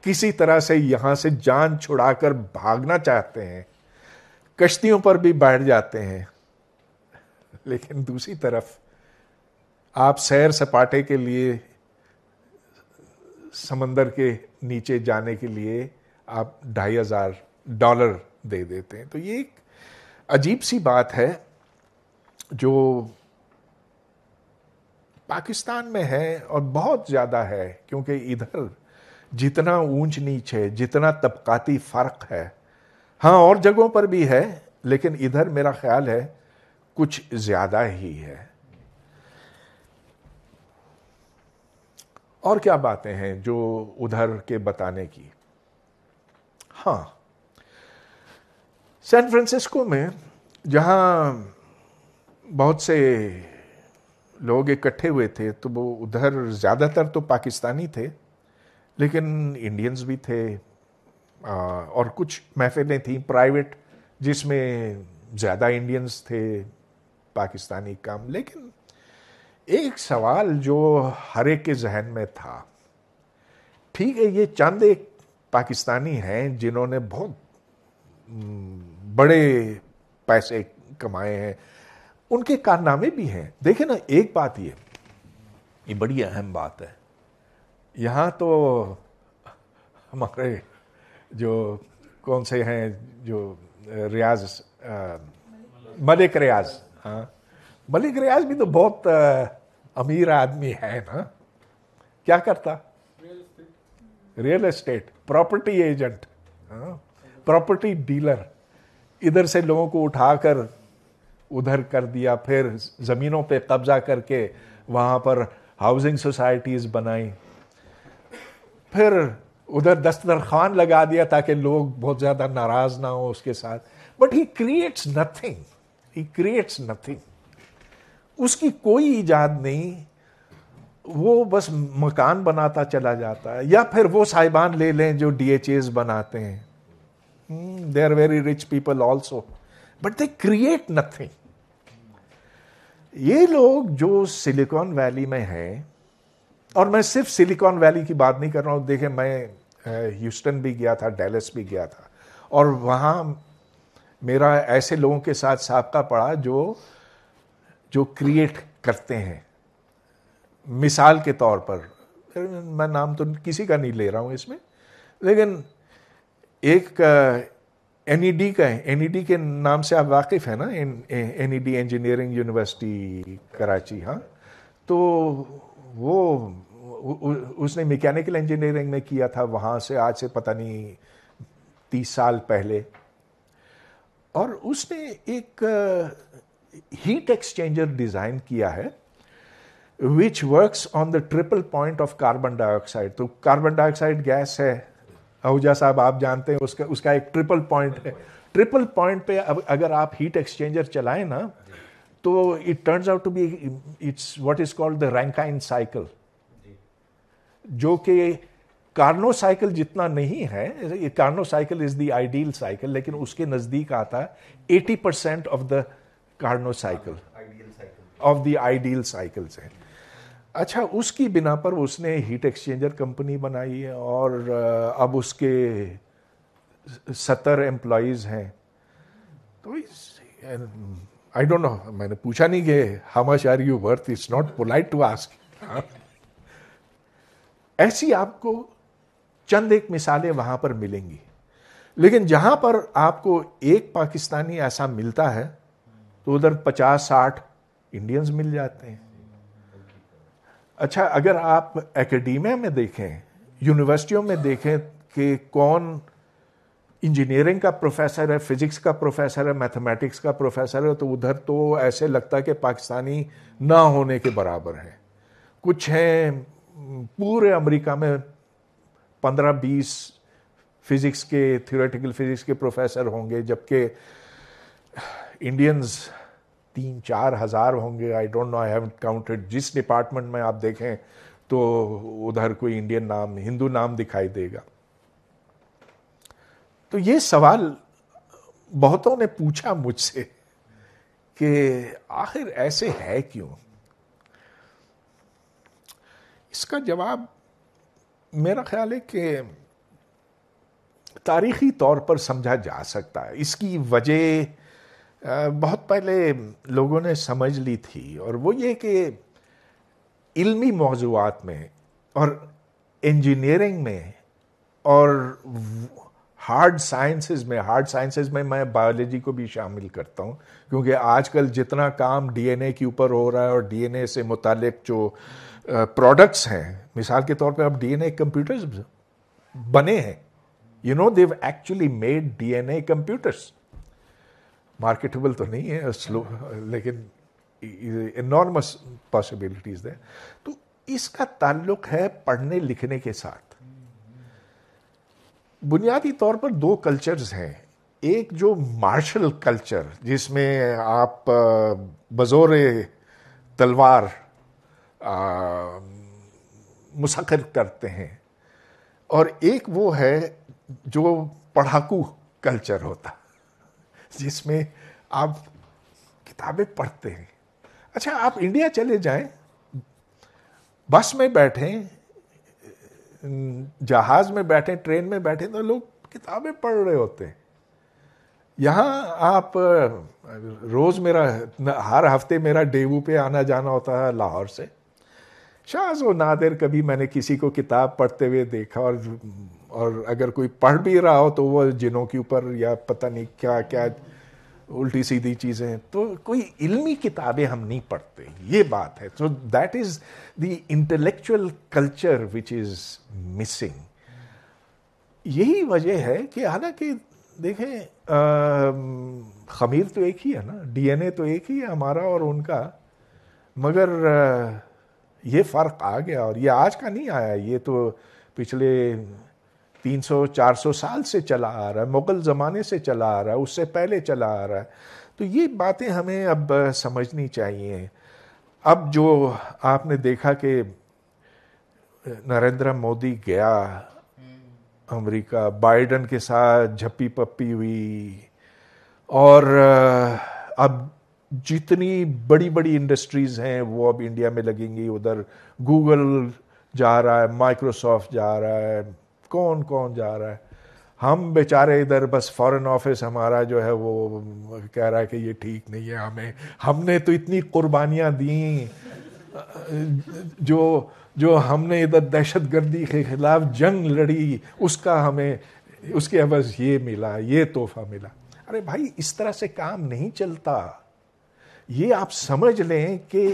[SPEAKER 1] किसी तरह से यहां से जान छुड़ाकर भागना चाहते हैं कश्तियों पर भी बैठ जाते हैं लेकिन दूसरी तरफ आप सैर सपाटे के लिए समंदर के नीचे जाने के लिए आप ढाई हजार डॉलर दे देते हैं तो ये एक अजीब सी बात है जो पाकिस्तान में है और बहुत ज़्यादा है क्योंकि इधर जितना ऊंच नीच है जितना तबकाती फ़र्क है हाँ और जगहों पर भी है लेकिन इधर मेरा ख्याल है कुछ ज़्यादा ही है और क्या बातें हैं जो उधर के बताने की हाँ सैन फ्रांसिस्को में जहाँ बहुत से लोग इकट्ठे हुए थे तो वो उधर ज़्यादातर तो पाकिस्तानी थे लेकिन इंडियंस भी थे आ, और कुछ महफिलें थी प्राइवेट जिसमें ज़्यादा इंडियंस थे पाकिस्तानी कम लेकिन एक सवाल जो हर एक के जहन में था ठीक है ये चंद एक पाकिस्तानी हैं जिन्होंने बहुत बड़े पैसे कमाए हैं उनके कारनामे भी हैं देखे ना एक बात ये ये बड़ी अहम बात है यहाँ तो हमारे जो कौन से हैं जो रियाज मलिक रियाज हाँ मलिक रियाज भी तो बहुत आ, अमीर आदमी है ना क्या करता रियल एस्टेट प्रॉपर्टी एजेंट हाँ। प्रॉपर्टी डीलर इधर से लोगों को उठाकर उधर कर दिया फिर ज़मीनों पे कब्जा करके वहाँ पर हाउसिंग सोसाइटीज़ बनाई फिर उधर दस्तरखान लगा दिया ताकि लोग बहुत ज़्यादा नाराज़ ना हो उसके साथ but he creates nothing he creates nothing उसकी कोई ईजाद नहीं वो बस मकान बनाता चला जाता है या फिर वो साहिबान ले लें जो डी एच एज बनाते हैं they are very rich people also but they create nothing ये लोग जो सिलिकॉन वैली में हैं और मैं सिर्फ सिलिकॉन वैली की बात नहीं कर रहा हूँ देखें मैं ह्यूस्टन भी गया था डेलस भी गया था और वहाँ मेरा ऐसे लोगों के साथ सबका पड़ा जो जो क्रिएट करते हैं मिसाल के तौर पर मैं नाम तो किसी का नहीं ले रहा हूँ इसमें लेकिन एक एन ई डी का है एन e के नाम से आप वाकिफ़ हैं ना N E engineering university Karachi हाँ तो वो उसने मैकेनिकल इंजीनियरिंग में किया था वहां से आज से पता नहीं तीस साल पहले और उसने एक हीट एक्सचेंजर डिज़ाइन किया है which works on the triple point of carbon dioxide तो कार्बन डाइऑक्साइड गैस है आहूजा साहब आप जानते हैं उसका उसका एक ट्रिपल पॉइंट है ट्रिपल पॉइंट पे अब अगर आप हीट एक्सचेंजर चलाएं ना तो it turns out to be it's what is called the Rankine cycle जो कि कार्नो साइकिल जितना नहीं है Carnot cycle is the ideal cycle लेकिन उसके नज़दीक आता है eighty percent of the Carnot cycle of the ideal cycle से अच्छा उसकी बिना पर उसने हीट एक्सचेंजर कंपनी बनाई है और अब उसके सत्तर एम्प्लॉज हैं तो आई डोंट नो मैंने पूछा नहीं कि how much are you worth it's not polite to ask ऐसी आपको चंद एक मिसालें वहां पर मिलेंगी लेकिन जहां पर आपको एक पाकिस्तानी ऐसा मिलता है तो उधर पचास साठ इंडियंस मिल जाते हैं अच्छा अगर आप एकेडमिया में देखें यूनिवर्सिटियों में देखें कि कौन इंजीनियरिंग का प्रोफेसर है फिजिक्स का प्रोफेसर है मैथमेटिक्स का प्रोफेसर है तो उधर तो ऐसे लगता है कि पाकिस्तानी ना होने के बराबर हैं कुछ हैं पूरे अमेरिका में पंद्रह बीस फिजिक्स के थियोरेटिकल फिजिक्स के प्रोफेसर होंगे जबकि इंडियंस तीन चार हज़ार होंगे I don't know I have counted जिस डिपार्टमेंट में आप देखें तो उधर कोई इंडियन नाम हिंदू नाम दिखाई देगा तो ये सवाल बहुतों ने पूछा मुझसे कि आखिर ऐसे है क्यों इसका जवाब मेरा ख्याल है कि तारीखी तौर पर समझा जा सकता है इसकी वजह बहुत पहले लोगों ने समझ ली थी और वो ये कि इल्मी मौजूद में और इंजीनियरिंग में और हार्ड साइंसेज में हार्ड साइंसेज में मैं बायोलॉजी को भी शामिल करता हूँ क्योंकि आजकल जितना काम डीएनए के ऊपर हो रहा है और डीएनए से मुतालिक जो प्रोडक्ट्स हैं मिसाल के तौर पे अब डीएनए कंप्यूटर्स बने हैं you know they actually made DNA computers marketable तो नहीं है स्लो लेकिन इनॉर्मस पॉसिबिलिटीज है तो इसका ताल्लुक है पढ़ने लिखने के साथ बुनियादी तौर पर दो कल्चर्स हैं एक जो मार्शल कल्चर जिसमें आप बजोर तलवार मुसखर करते हैं और एक वो है जो पढ़ाकू कल्चर होता जिसमें आप किताबें पढ़ते हैं अच्छा आप इंडिया चले जाएं बस में बैठें जहाज में बैठें ट्रेन में बैठें तो लोग किताबें पढ़ रहे होते हैं यहाँ आप रोज़ मेरा हर हफ्ते मेरा डेवू पे आना जाना होता है लाहौर से शाज व नादिर कभी मैंने किसी को किताब पढ़ते हुए देखा और और अगर कोई पढ़ भी रहा हो तो वो जिनों के ऊपर या पता नहीं क्या क्या उल्टी सीधी चीज़ें तो कोई इल्मी किताबें हम नहीं पढ़ते ये बात है so that is the intellectual culture which is missing यही वजह है कि हालांकि देखें खमीर तो एक ही है ना डीएनए तो एक ही है हमारा और उनका मगर आ, ये फ़र्क आ गया और ये आज का नहीं आया ये तो पिछले 300 400 साल से चला आ रहा है मुग़ल ज़माने से चला आ रहा है उससे पहले चला आ रहा है तो ये बातें हमें अब समझनी चाहिए अब जो आपने देखा कि नरेंद्र मोदी गया अमेरिका बाइडन के साथ झप्पी पप्पी हुई और अब जितनी बड़ी बड़ी इंडस्ट्रीज़ हैं वो अब इंडिया में लगेंगी उधर गूगल जा रहा है माइक्रोसॉफ्ट जा रहा है कौन कौन जा रहा है हम बेचारे इधर बस फॉरेन ऑफिस हमारा जो है वो कह रहा है कि ये ठीक नहीं है हमें हमने तो इतनी कुर्बानियाँ दी जो जो हमने इधर दहशत गर्दी के ख़िलाफ़ जंग लड़ी उसका हमें उसके अवज़ ये मिला ये तोहफा मिला अरे भाई इस तरह से काम नहीं चलता ये आप समझ लें कि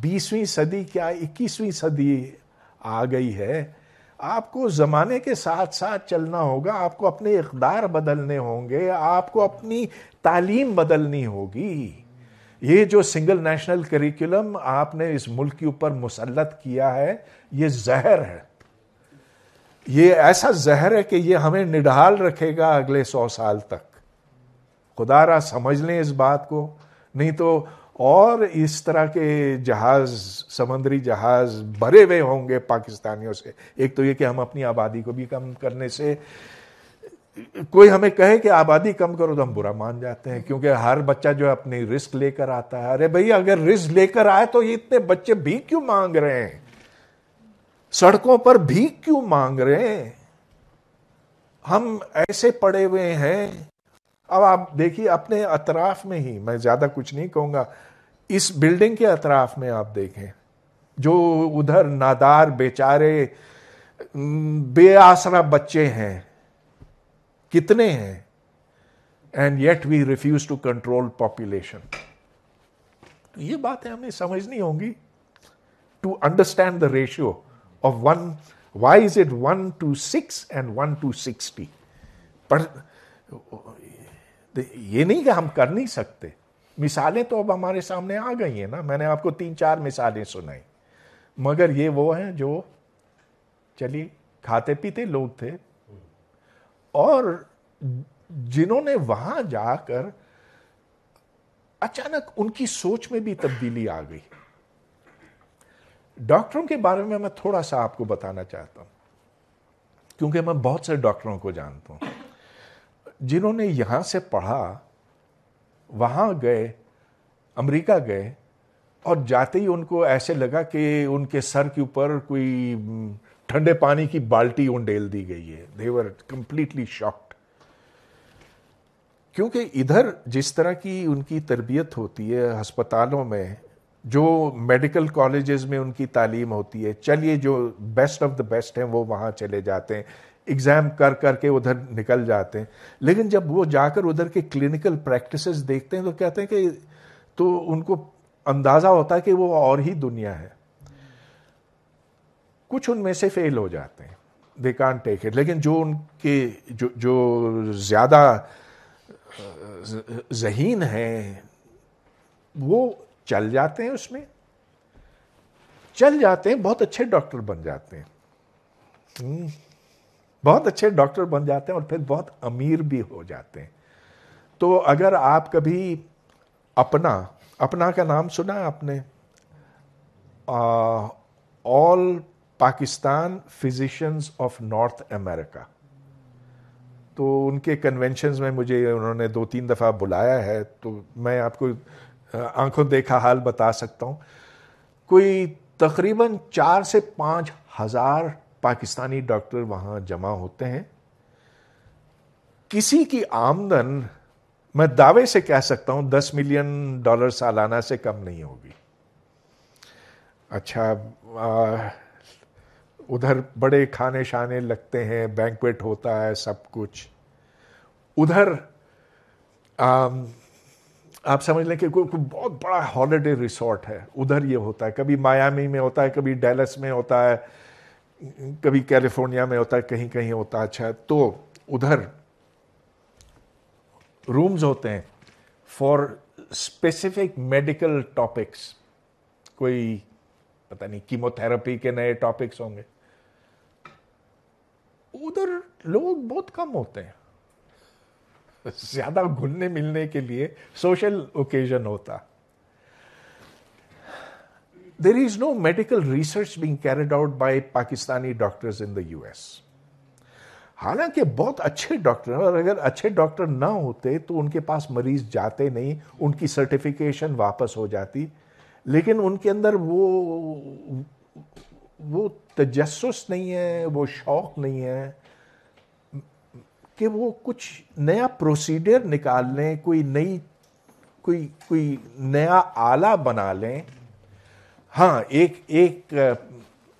[SPEAKER 1] बीसवीं सदी क्या इक्कीसवीं सदी आ गई है आपको ज़माने के साथ साथ चलना होगा आपको अपने इकदार बदलने होंगे आपको अपनी तालीम बदलनी होगी ये जो सिंगल नेशनल करिकुलम आपने इस मुल्क के ऊपर मुसलत किया है ये जहर है ये ऐसा जहर है कि ये हमें निढाल रखेगा अगले सौ साल तक खुदारा समझ लें इस बात को नहीं तो और इस तरह के जहाज समंदरी जहाज भरे हुए होंगे पाकिस्तानियों से एक तो ये कि हम अपनी आबादी को भी कम करने से कोई हमें कहे कि आबादी कम करो तो हम बुरा मान जाते हैं क्योंकि हर बच्चा जो है अपनी रिस्क लेकर आता है अरे भाई अगर रिस्क लेकर आए तो ये इतने बच्चे भी क्यों मांग रहे हैं सड़कों पर भी क्यों मांग रहे हैं हम ऐसे पड़े हुए हैं अब आप देखिए अपने अतराफ में ही मैं ज़्यादा कुछ नहीं कहूंगा इस बिल्डिंग के अतराफ में आप देखें जो उधर नादार बेचारे बेआसरा बच्चे हैं कितने हैं and yet we refuse to control population तो ये बातें हमें समझनी होंगी to understand the ratio of one why is it one to six and one to sixty पर ये नहीं कि हम कर नहीं सकते मिसालें तो अब हमारे सामने आ गई हैं ना मैंने आपको तीन चार मिसालें सुनाई मगर ये वो हैं जो चलिए खाते पीते लोग थे और जिन्होंने वहां जाकर अचानक उनकी सोच में भी तब्दीली आ गई डॉक्टरों के बारे में मैं थोड़ा सा आपको बताना चाहता हूं क्योंकि मैं बहुत से डॉक्टरों को जानता हूं जिन्होंने यहाँ से पढ़ा वहाँ गए अमेरिका गए और जाते ही उनको ऐसे लगा कि उनके सर के ऊपर कोई ठंडे पानी की बाल्टी उंडेल दी गई है देवर कंप्लीटली शॉक्ड क्योंकि इधर जिस तरह की उनकी तरबियत होती है अस्पतालों में जो मेडिकल कॉलेजेस में उनकी तालीम होती है चलिए जो बेस्ट ऑफ द बेस्ट हैं वो वहाँ चले जाते हैं एग्ज़ाम कर करके उधर निकल जाते हैं लेकिन जब वो जाकर उधर के क्लिनिकल प्रैक्टिस देखते हैं तो कहते हैं कि तो उनको अंदाज़ा होता है कि वो और ही दुनिया है कुछ उनमें से फेल हो जाते हैं दे कान टेक इट लेकिन जो उनके जो जो ज़्यादा जहीन हैं वो चल जाते हैं उसमें चल जाते हैं बहुत अच्छे डॉक्टर बन जाते हैं हम्म। बहुत अच्छे डॉक्टर बन जाते हैं और फिर बहुत अमीर भी हो जाते हैं तो अगर आप कभी अपना अपना का नाम सुना है आपने all Pakistan physicians of North America तो उनके कन्वेंशन में मुझे उन्होंने दो तीन दफ़ा बुलाया है तो मैं आपको आंखों देखा हाल बता सकता हूं कोई तकरीबन चार से पांच हज़ार पाकिस्तानी डॉक्टर वहां जमा होते हैं किसी की आमदन मैं दावे से कह सकता हूं दस मिलियन डॉलर सालाना से कम नहीं होगी अच्छा आ, उधर बड़े खाने शाने लगते हैं बैंकवेट होता है सब कुछ उधर आ, आप समझ लें कि कोई को बहुत बड़ा हॉलिडे रिसोर्ट है उधर ये होता है कभी मायामी में होता है कभी डेलस में होता है कभी कैलिफोर्निया में होता है कहीं कहीं होता है अच्छा तो उधर रूम्स होते हैं फॉर स्पेसिफिक मेडिकल टॉपिक्स कोई पता नहीं कीमोथेरेपी के नए टॉपिक्स होंगे उधर लोग बहुत कम होते हैं ज्यादा घुलने मिलने के लिए सोशल ओकेजन होता there is no medical research being carried out by Pakistani doctors in the US. हालांकि बहुत अच्छे डॉक्टर हैं और अगर अच्छे डॉक्टर ना होते तो उनके पास मरीज जाते नहीं उनकी सर्टिफिकेशन वापस हो जाती लेकिन उनके अंदर वो वो तजस्स नहीं है वो शौक़ नहीं है कि वो कुछ नया प्रोसीडर निकाल लें कोई नई कोई कोई नया आला बना लें हाँ एक एक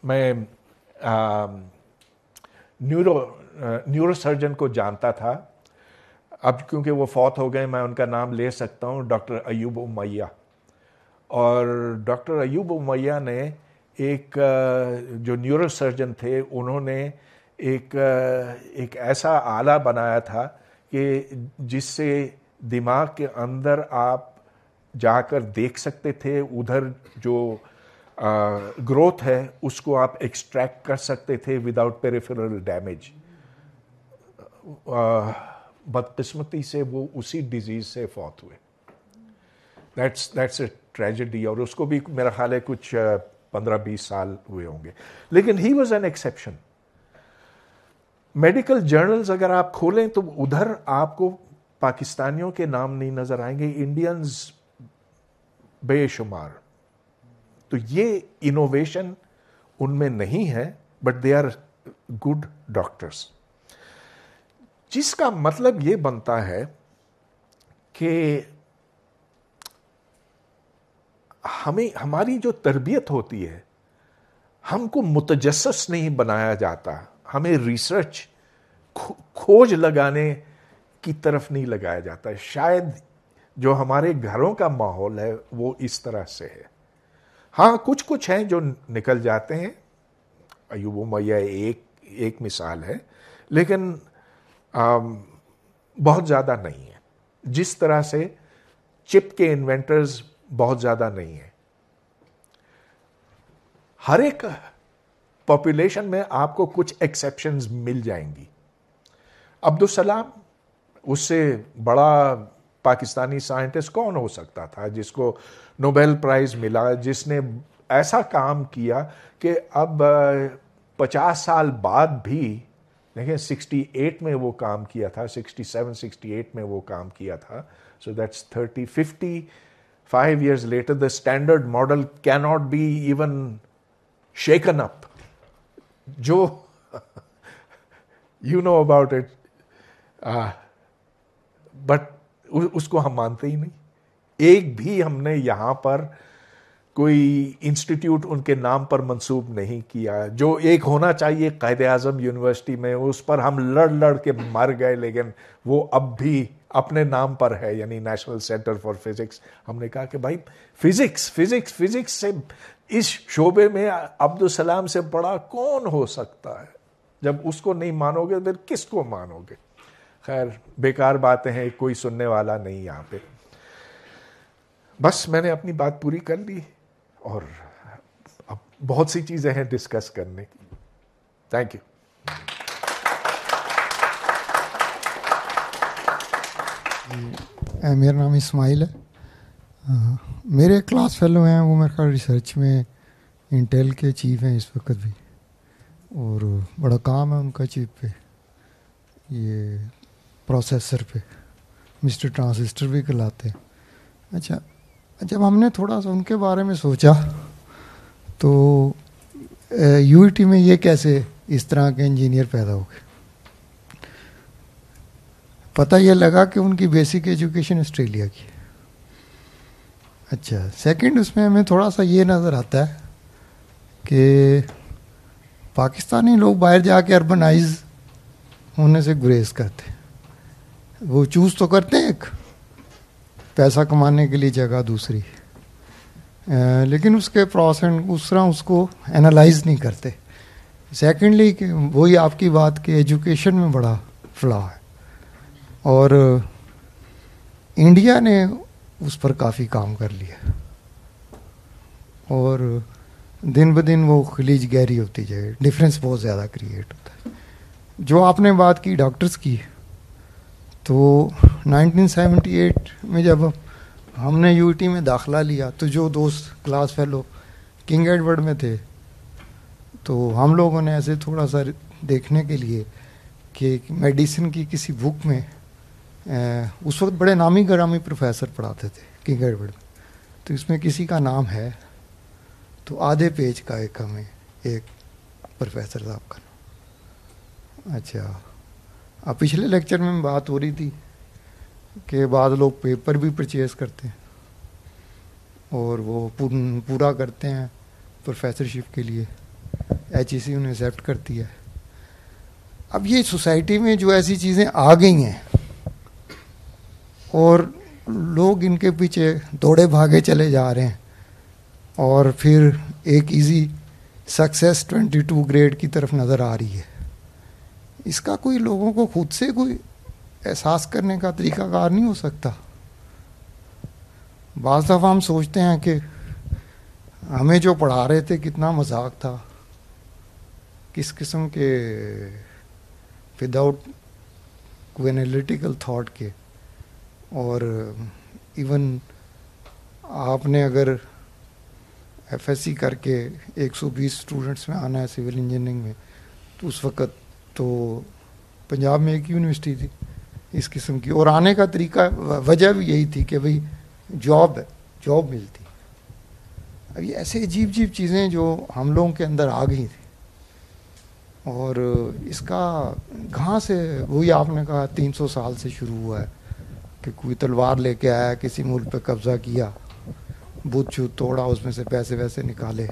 [SPEAKER 1] मैं न्यूरो न्यूरोसर्जन को जानता था अब क्योंकि वो फौत हो गए मैं उनका नाम ले सकता हूँ डॉक्टर अयूब उमैया और डॉक्टर अयूब उमैया ने एक जो न्यूरोसर्जन थे उन्होंने एक एक ऐसा आला बनाया था कि जिससे दिमाग के अंदर आप जाकर देख सकते थे उधर जो ग्रोथ है उसको आप एक्सट्रैक्ट कर सकते थे विदाउट पेरिफेरल डैमेज बदकिस्मती से वो उसी डिजीज से फौत हुए दैट्स दैट्स ए ट्रेजिडी और उसको भी मेरा ख्याल है कुछ पंद्रह बीस साल हुए होंगे लेकिन he was an exception medical journals अगर आप खोलें तो उधर आपको पाकिस्तानियों के नाम नहीं नजर आएंगे इंडियंस बेशुमार तो ये इनोवेशन उनमें नहीं है but they are good doctors जिसका मतलब ये बनता है कि हमें हमारी जो तरबियत होती है हमको मुतजस नहीं बनाया जाता हमें रिसर्च खोज लगाने की तरफ नहीं लगाया जाता शायद जो हमारे घरों का माहौल है वो इस तरह से है हाँ कुछ कुछ हैं जो निकल जाते हैं अयूब मैया एक एक मिसाल है लेकिन आ, बहुत ज़्यादा नहीं है जिस तरह से चिप के इन्वेंटर्स बहुत ज़्यादा नहीं है हर एक पॉपुलेशन में आपको कुछ एक्सेप्शन मिल जाएंगी अब्दुल सलाम उससे बड़ा पाकिस्तानी साइंटिस्ट कौन हो सकता था जिसको नोबेल प्राइज़ मिला जिसने ऐसा काम किया कि अब पचास साल बाद भी देखिए 68 में वो काम किया था 67 68 में वो काम किया था so that's 30 fifty five later the standard model model cannot be even shaken up जो you know about it but उसको हम मानते ही नहीं एक भी हमने यहां पर कोई इंस्टीट्यूट उनके नाम पर मंसूब नहीं किया जो एक होना चाहिए कायद आजम यूनिवर्सिटी में उस पर हम लड़ लड़ के मर गए लेकिन वो अब भी अपने नाम पर है यानी नेशनल सेंटर फॉर फिजिक्स हमने कहा कि भाई फिजिक्स फिजिक्स फिजिक्स से इस शोबे में अब्दुल सलाम से बड़ा कौन हो सकता है जब उसको नहीं मानोगे फिर किसको मानोगे खैर बेकार बातें हैं कोई सुनने वाला नहीं यहाँ पे बस मैंने अपनी बात पूरी कर ली और अब बहुत सी चीज़ें हैं डिस्कस करने की थैंक यू
[SPEAKER 2] eh, मेरा नाम इस्माइल है आ, मेरे क्लास फेलो हैं वो मेरे ख्याल रिसर्च में इंटेल के चीफ हैं इस वक्त भी और बड़ा काम है उनका चीफ पे ये प्रोसेसर पे मिस्टर ट्रांसिस्टर भी कहलाते अच्छा जब अच्छा, हमने थोड़ा सा उनके बारे में सोचा तो यू e में ये कैसे इस तरह के इंजीनियर पैदा हो गए पता ये लगा कि उनकी बेसिक एजुकेशन ऑस्ट्रेलिया की अच्छा सेकंड उसमें हमें थोड़ा सा ये नज़र आता है कि पाकिस्तानी लोग बाहर जाके अर्बनाइज होने से गुरेज करते वो चूज तो करते हैं एक पैसा कमाने के लिए जगह दूसरी आ, लेकिन उसके प्रॉस एंड तरह उसको एनालाइज नहीं करते सेकेंडली वही आपकी बात कि एजुकेशन में बड़ा फ्लॉ है और इंडिया ने उस पर काफ़ी काम कर लिया और दिन ब दिन वो खलीज गहरी होती जाए डिफरेंस बहुत ज़्यादा क्रिएट होता है जो आपने बात की डॉक्टर्स की है तो 1978 में जब हमने यू में दाखला लिया तो जो दोस्त क्लास फेलो किंग एडवर्ड में थे तो हम लोगों ने ऐसे थोड़ा सा देखने के लिए कि मेडिसिन की किसी बुक में ए, उस वक्त बड़े नामी गरामी प्रोफेसर पढ़ाते थे किंग एडवर्ड में तो इसमें किसी का नाम है तो आधे पेज का एक हमें एक प्रोफेसर साहब का नाम अच्छा अब पिछले लेक्चर में बात हो रही थी कि बाद लोग पेपर भी परचेज करते हैं और वो पूरा करते हैं प्रोफेसरशिप के लिए एच ई सी उन्हें एक्सेप्ट करती है अब ये सोसाइटी में जो ऐसी चीज़ें आ गई हैं और लोग इनके पीछे दौड़े भागे चले जा रहे हैं और फिर एक इजी सक्सेस 22 ग्रेड की तरफ नज़र आ रही है इसका कोई लोगों को खुद से कोई एहसास करने का तरीकाकार नहीं हो सकता बज दफ़ा हम सोचते हैं कि हमें जो पढ़ा रहे थे कितना मजाक था किस किस्म के विदाउट एनालिटिकल थाट के और इवन आपने अगर एफएससी करके 120 स्टूडेंट्स में आना है सिविल इंजीनियरिंग में तो उस वक़्त तो पंजाब में एक यूनिवर्सिटी थी इस किस्म की और आने का तरीका वजह भी यही थी कि भाई जॉब है जॉब मिलती अब ये ऐसे अजीब अजीब चीज़ें जो हम लोगों के अंदर आ गई थी और इसका कहाँ से वही आपने कहा 300 साल से शुरू हुआ है कि कोई तलवार लेके आया किसी मुल्क पर कब्ज़ा किया बुत छूत तोड़ा उसमें से पैसे वैसे निकाले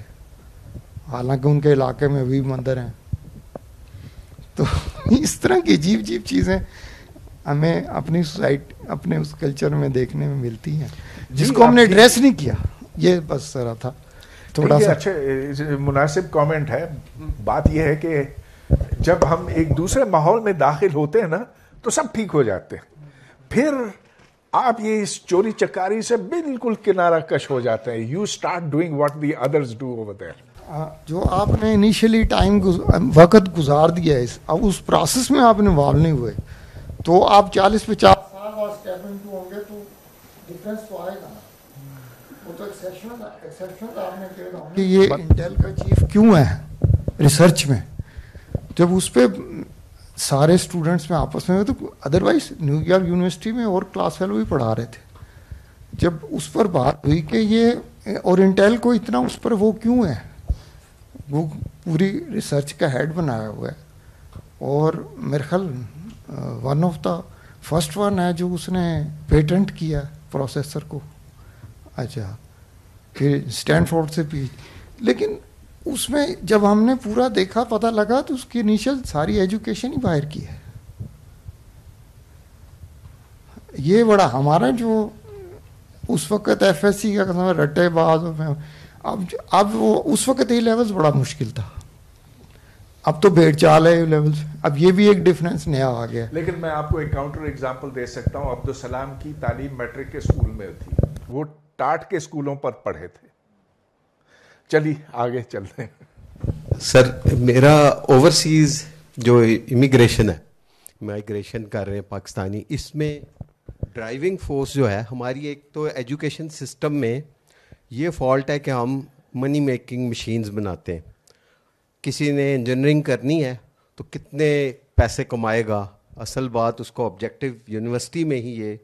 [SPEAKER 2] हालांकि उनके इलाके में भी मंदिर हैं तो इस तरह की अजीब अजीब चीज़ें हमें अपनी सोसाइटी अपने उस कल्चर में देखने में मिलती हैं जिसको हमने एड्रेस नहीं किया ये बस सरा था थोड़ा सा
[SPEAKER 1] अच्छा मुनासिब कमेंट है बात यह है कि जब हम एक दूसरे माहौल में दाखिल होते हैं ना तो सब ठीक हो जाते हैं फिर आप ये इस चोरी चकारी से बिल्कुल किनारा कश हो जाते हैं you start doing what the others do over there
[SPEAKER 2] जो आपने इनिशियली टाइम वक्त गुजार दिया है अब उस प्रोसेस में आप इन्वॉल्व नहीं हुए तो आप चालीस पचास साल स्टेप इनटू होंगे तो डिफरेंस तो आएगा वो तो आपने कि ये इंटेल का चीफ क्यों है रिसर्च में जब उस पर सारे स्टूडेंट्स में आपस में तो अदरवाइज न्यूयॉर्क यूनिवर्सिटी में और क्लास फेलो भी पढ़ा रहे थे जब उस पर बात हुई कि ये और इंटेल को इतना उस पर वो क्यों है वो पूरी रिसर्च का हेड बनाया हुआ है और मेरे ख्याल one of the first one है जो उसने पेटेंट किया प्रोसेसर को अच्छा फिर स्टैंडफोर्ड से पी लेकिन उसमें जब हमने पूरा देखा पता लगा तो उसकी इनिशियल सारी एजुकेशन ही बाहर की है ये बड़ा हमारा जो उस वक्त एफ का समय रट्टेबाज अब अब वो उस वक्त ये लेवल्स बड़ा मुश्किल था अब तो भेड़ चाल है लेवल्स अब ये भी एक डिफरेंस नया आ गया
[SPEAKER 1] लेकिन मैं आपको एक काउंटर एग्जाम्पल दे सकता हूँ अब्दुल सलाम की तालीम मेट्रिक के स्कूल में थी वो टाट के स्कूलों पर पढ़े थे चलिए आगे चलते हैं
[SPEAKER 3] सर मेरा ओवरसीज जो इमिग्रेशन है माइग्रेशन कर रहे हैं पाकिस्तानी इसमें ड्राइविंग फोर्स जो है हमारी एक तो एजुकेशन सिस्टम में ये फॉल्ट है कि हम मनी मेकिंग मशीन्स बनाते हैं किसी ने इंजीनियरिंग करनी है तो कितने पैसे कमाएगा असल बात उसको ऑब्जेक्टिव यूनिवर्सिटी में ही ये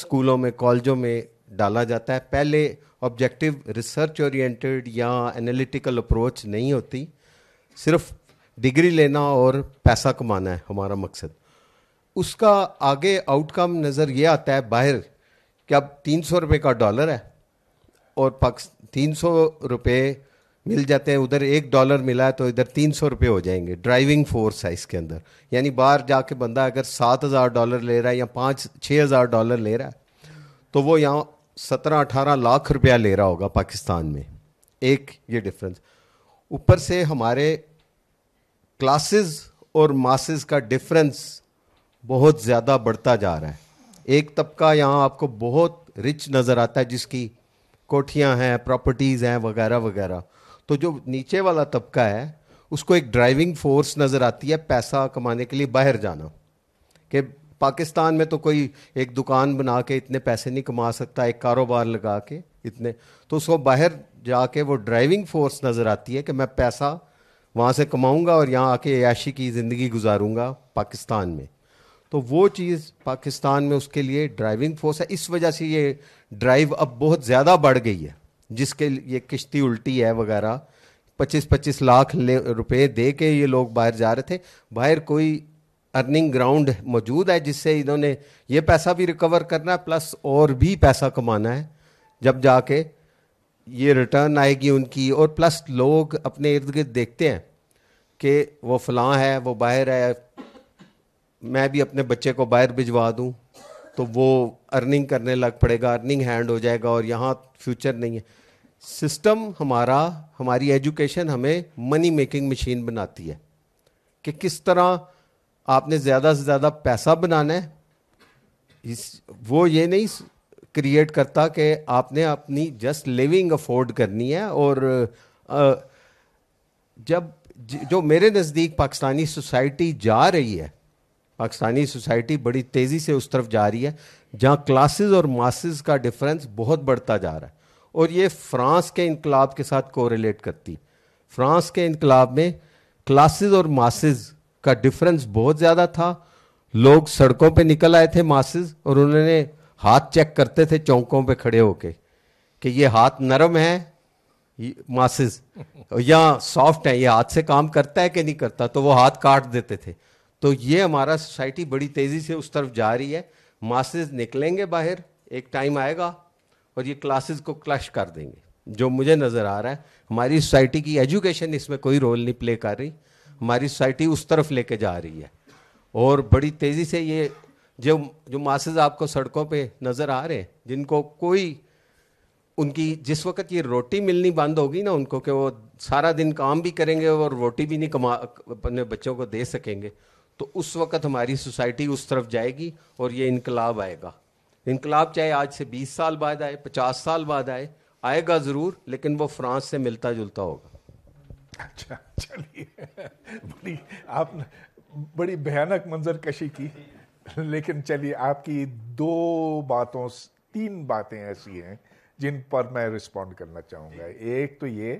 [SPEAKER 3] स्कूलों में कॉलेजों में डाला जाता है पहले ऑब्जेक्टिव रिसर्च ओरिएंटेड या एनालिटिकल अप्रोच नहीं होती सिर्फ डिग्री लेना और पैसा कमाना है हमारा मकसद उसका आगे आउटकम नज़र ये आता है बाहर कि अब तीन सौ रुपये का डॉलर है और पक्स तीन सौ रुपये मिल जाते हैं उधर एक डॉलर मिला है तो इधर तीन सौ रुपये हो जाएंगे ड्राइविंग फोर्स है इसके अंदर यानी बाहर जाके बंदा अगर सात हज़ार डॉलर ले रहा है या पाँच छः हज़ार डॉलर ले रहा है तो वो यहाँ सत्रह अठारह लाख रुपया ले रहा होगा पाकिस्तान में एक ये डिफरेंस ऊपर से हमारे क्लासेस और मासेस का डिफरेंस बहुत ज़्यादा बढ़ता जा रहा है एक तबका यहाँ आपको बहुत रिच नज़र आता है जिसकी कोठियां हैं प्रॉपर्टीज़ हैं वगैरह वगैरह तो जो नीचे वाला तबका है उसको एक ड्राइविंग फोर्स नज़र आती है पैसा कमाने के लिए बाहर जाना कि पाकिस्तान में तो कोई एक दुकान बना के इतने पैसे नहीं कमा सकता एक कारोबार लगा के इतने तो उसको बाहर जाके वो ड्राइविंग फोर्स नज़र आती है कि मैं पैसा वहाँ से कमाऊँगा और यहाँ आके याशी की ज़िंदगी गुजारूँगा पाकिस्तान में तो वो चीज़ पाकिस्तान में उसके लिए ड्राइविंग फोर्स है इस वजह से ये ड्राइव अब बहुत ज़्यादा बढ़ गई है जिसके ये किश्ती उल्टी है वगैरह पच्चीस पच्चीस लाख रुपए दे के ये लोग बाहर जा रहे थे बाहर कोई अर्निंग ग्राउंड मौजूद है जिससे इन्होंने ये पैसा भी रिकवर करना है प्लस और भी पैसा कमाना है जब जाके ये रिटर्न आएगी उनकी और प्लस लोग अपने इर्द गिर्द देखते हैं कि वो फलां है वो बाहर है मैं भी अपने बच्चे को बाहर भिजवा दूँ तो वो अर्निंग करने लग पड़ेगा अर्निंग हैंड हो जाएगा और यहाँ फ्यूचर नहीं है सिस्टम हमारा हमारी एजुकेशन हमें मनी मेकिंग मशीन बनाती है कि किस तरह आपने ज़्यादा से ज़्यादा पैसा बनाना है इस वो ये नहीं क्रिएट करता कि आपने अपनी जस्ट लिविंग अफोर्ड करनी है और जब जो मेरे नज़दीक पाकिस्तानी सोसाइटी जा रही है पाकिस्तानी सोसाइटी बड़ी तेज़ी से उस तरफ जा रही है जहाँ क्लासेस और मासेस का डिफरेंस बहुत बढ़ता जा रहा है और ये फ्रांस के इनकलाब के साथ कोरिलेट करती फ्रांस के इनकलाब में क्लासेस और मासेस का डिफरेंस बहुत ज़्यादा था लोग सड़कों पे निकल आए थे मासेस और उन्होंने हाथ चेक करते थे चौंकों पे खड़े होके कि ये हाथ नरम है मासेस या सॉफ्ट है ये हाथ से काम करता है कि नहीं करता तो वो हाथ काट देते थे तो ये हमारा सोसाइटी बड़ी तेज़ी से उस तरफ जा रही है मासेज निकलेंगे बाहर एक टाइम आएगा और ये क्लासेस को क्लश कर देंगे जो मुझे नज़र आ रहा है हमारी सोसाइटी की एजुकेशन इसमें कोई रोल नहीं प्ले कर रही हमारी सोसाइटी उस तरफ लेके जा रही है और बड़ी तेज़ी से ये जो जो मासेज आपको सड़कों पे नज़र आ रहे हैं जिनको कोई उनकी जिस वक्त ये रोटी मिलनी बंद होगी ना उनको कि वो सारा दिन काम भी करेंगे और रोटी भी नहीं कमा अपने बच्चों को दे सकेंगे तो उस वक़्त हमारी सोसाइटी उस तरफ जाएगी और ये इनकलाब आएगा इनकलाब चाहे आज से 20 साल बाद आए 50 साल बाद आए आएगा ज़रूर लेकिन वो फ्रांस से मिलता जुलता होगा
[SPEAKER 1] अच्छा चलिए बड़ी आपने बड़ी भयानक मंजर कशी की लेकिन चलिए आपकी दो बातों तीन बातें ऐसी हैं जिन पर मैं रिस्पॉन्ड करना चाहूँगा एक तो ये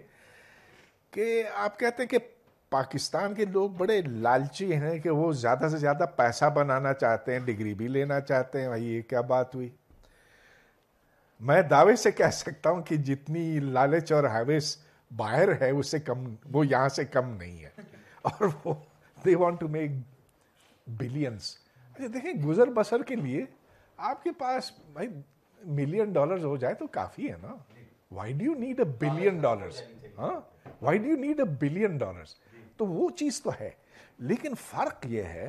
[SPEAKER 1] कि आप कहते हैं कि पाकिस्तान के लोग बड़े लालची हैं कि वो ज़्यादा से ज़्यादा पैसा बनाना चाहते हैं डिग्री भी लेना चाहते हैं भाई ये क्या बात हुई मैं दावे से कह सकता हूँ कि जितनी लालच और हवेस बाहर है उससे कम वो यहाँ से कम नहीं है और वो they want to make billions अच्छा देखें गुजर बसर के लिए आपके पास भाई मिलियन डॉलर्स हो जाए तो काफ़ी है ना why do you need a billion dollars हाँ why do you need a billion dollars तो वो चीज़ तो है लेकिन फ़र्क ये है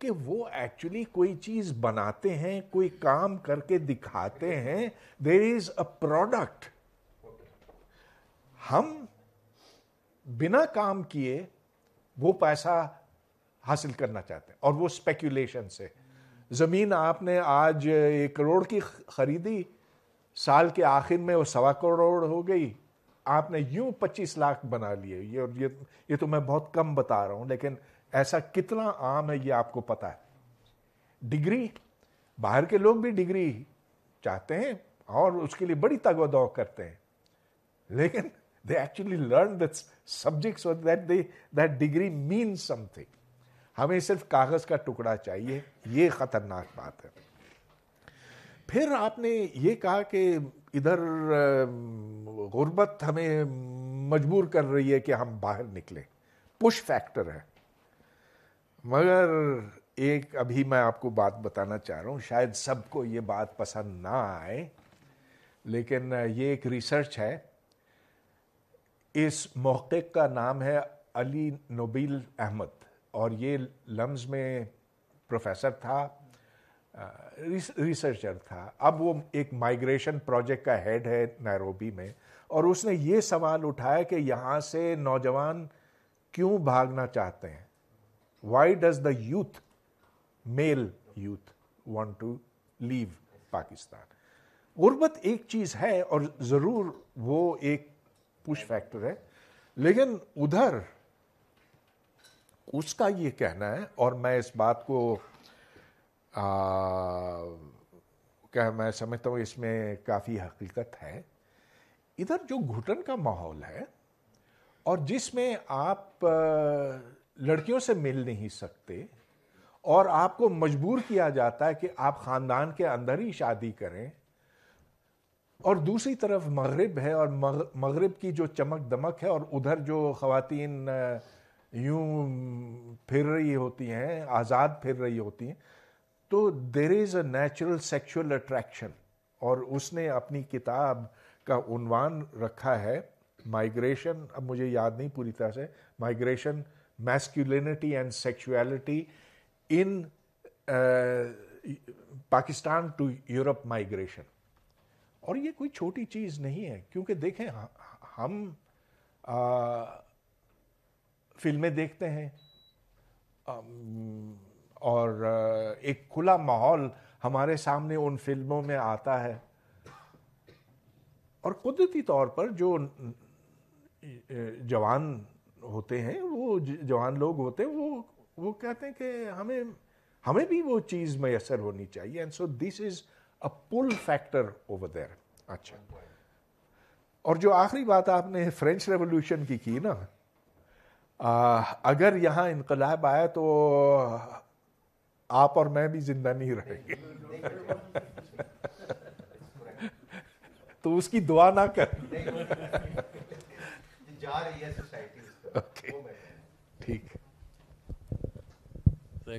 [SPEAKER 1] कि वो एक्चुअली कोई चीज़ बनाते हैं कोई काम करके दिखाते हैं देर इज़ अ प्रोडक्ट हम बिना काम किए वो पैसा हासिल करना चाहते हैं और वो स्पेक्यूलेशन से ज़मीन आपने आज एक करोड़ की ख़रीदी साल के आखिर में वो सवा करोड़ हो गई आपने यूं 25 लाख बना लिए ये ये ये तो मैं बहुत कम बता रहा हूं लेकिन ऐसा कितना आम है ये आपको पता है डिग्री बाहर के लोग भी डिग्री चाहते हैं और उसके लिए बड़ी तगोदौ करते हैं लेकिन they actually learn the subject so that they that degree means हमें सिर्फ कागज का टुकड़ा चाहिए ये खतरनाक बात है फिर आपने ये कहा कि इधर गुर्बत हमें मजबूर कर रही है कि हम बाहर निकलें पुश फैक्टर है मगर एक अभी मैं आपको बात बताना चाह रहा हूँ शायद सबको ये बात पसंद ना आए लेकिन ये एक रिसर्च है इस मौक़े का नाम है अली नबील अहमद और ये लम्स में प्रोफेसर था रिसर्चर था अब वो एक माइग्रेशन प्रोजेक्ट का हेड है नैरोबी में और उसने ये सवाल उठाया कि यहाँ से नौजवान क्यों भागना चाहते हैं why does the youth male youth want to leave Pakistan गुर्बत एक चीज़ है और ज़रूर वो एक पुश फैक्टर है लेकिन उधर उसका ये कहना है और मैं इस बात को क्या मैं समझता हूँ इसमें काफ़ी हकीकत है इधर जो घुटन का माहौल है और जिसमें आप लड़कियों से मिल नहीं सकते और आपको मजबूर किया जाता है कि आप ख़ानदान के अंदर ही शादी करें और दूसरी तरफ मगरब है और मगरब की जो चमक दमक है और उधर जो ख़वातीन यूं फिर रही होती हैं आज़ाद फिर रही होती हैं तो there is a natural sexual attraction और उसने अपनी किताब का उनवान रखा है माइग्रेशन अब मुझे याद नहीं पूरी तरह से migration masculinity and sexuality in Pakistan to Europe migration और ये कोई छोटी चीज़ नहीं है क्योंकि देखें हम आ, फिल्में देखते हैं आ, और एक खुला माहौल हमारे सामने उन फिल्मों में आता है और कुदरती तौर पर जो जवान होते हैं वो जवान लोग होते हैं वो वो कहते हैं कि हमें हमें भी वो चीज़ मैसर होनी चाहिए and so this is a pull factor over there अच्छा और जो आखिरी बात आपने फ्रेंच रेवोल्यूशन की की ना आ, अगर यहाँ इनकलाब आया तो आप और मैं भी जिंदा नहीं रहेंगे तो उसकी दुआ ना
[SPEAKER 4] कर जा रही है सोसाइटी ओके ठीक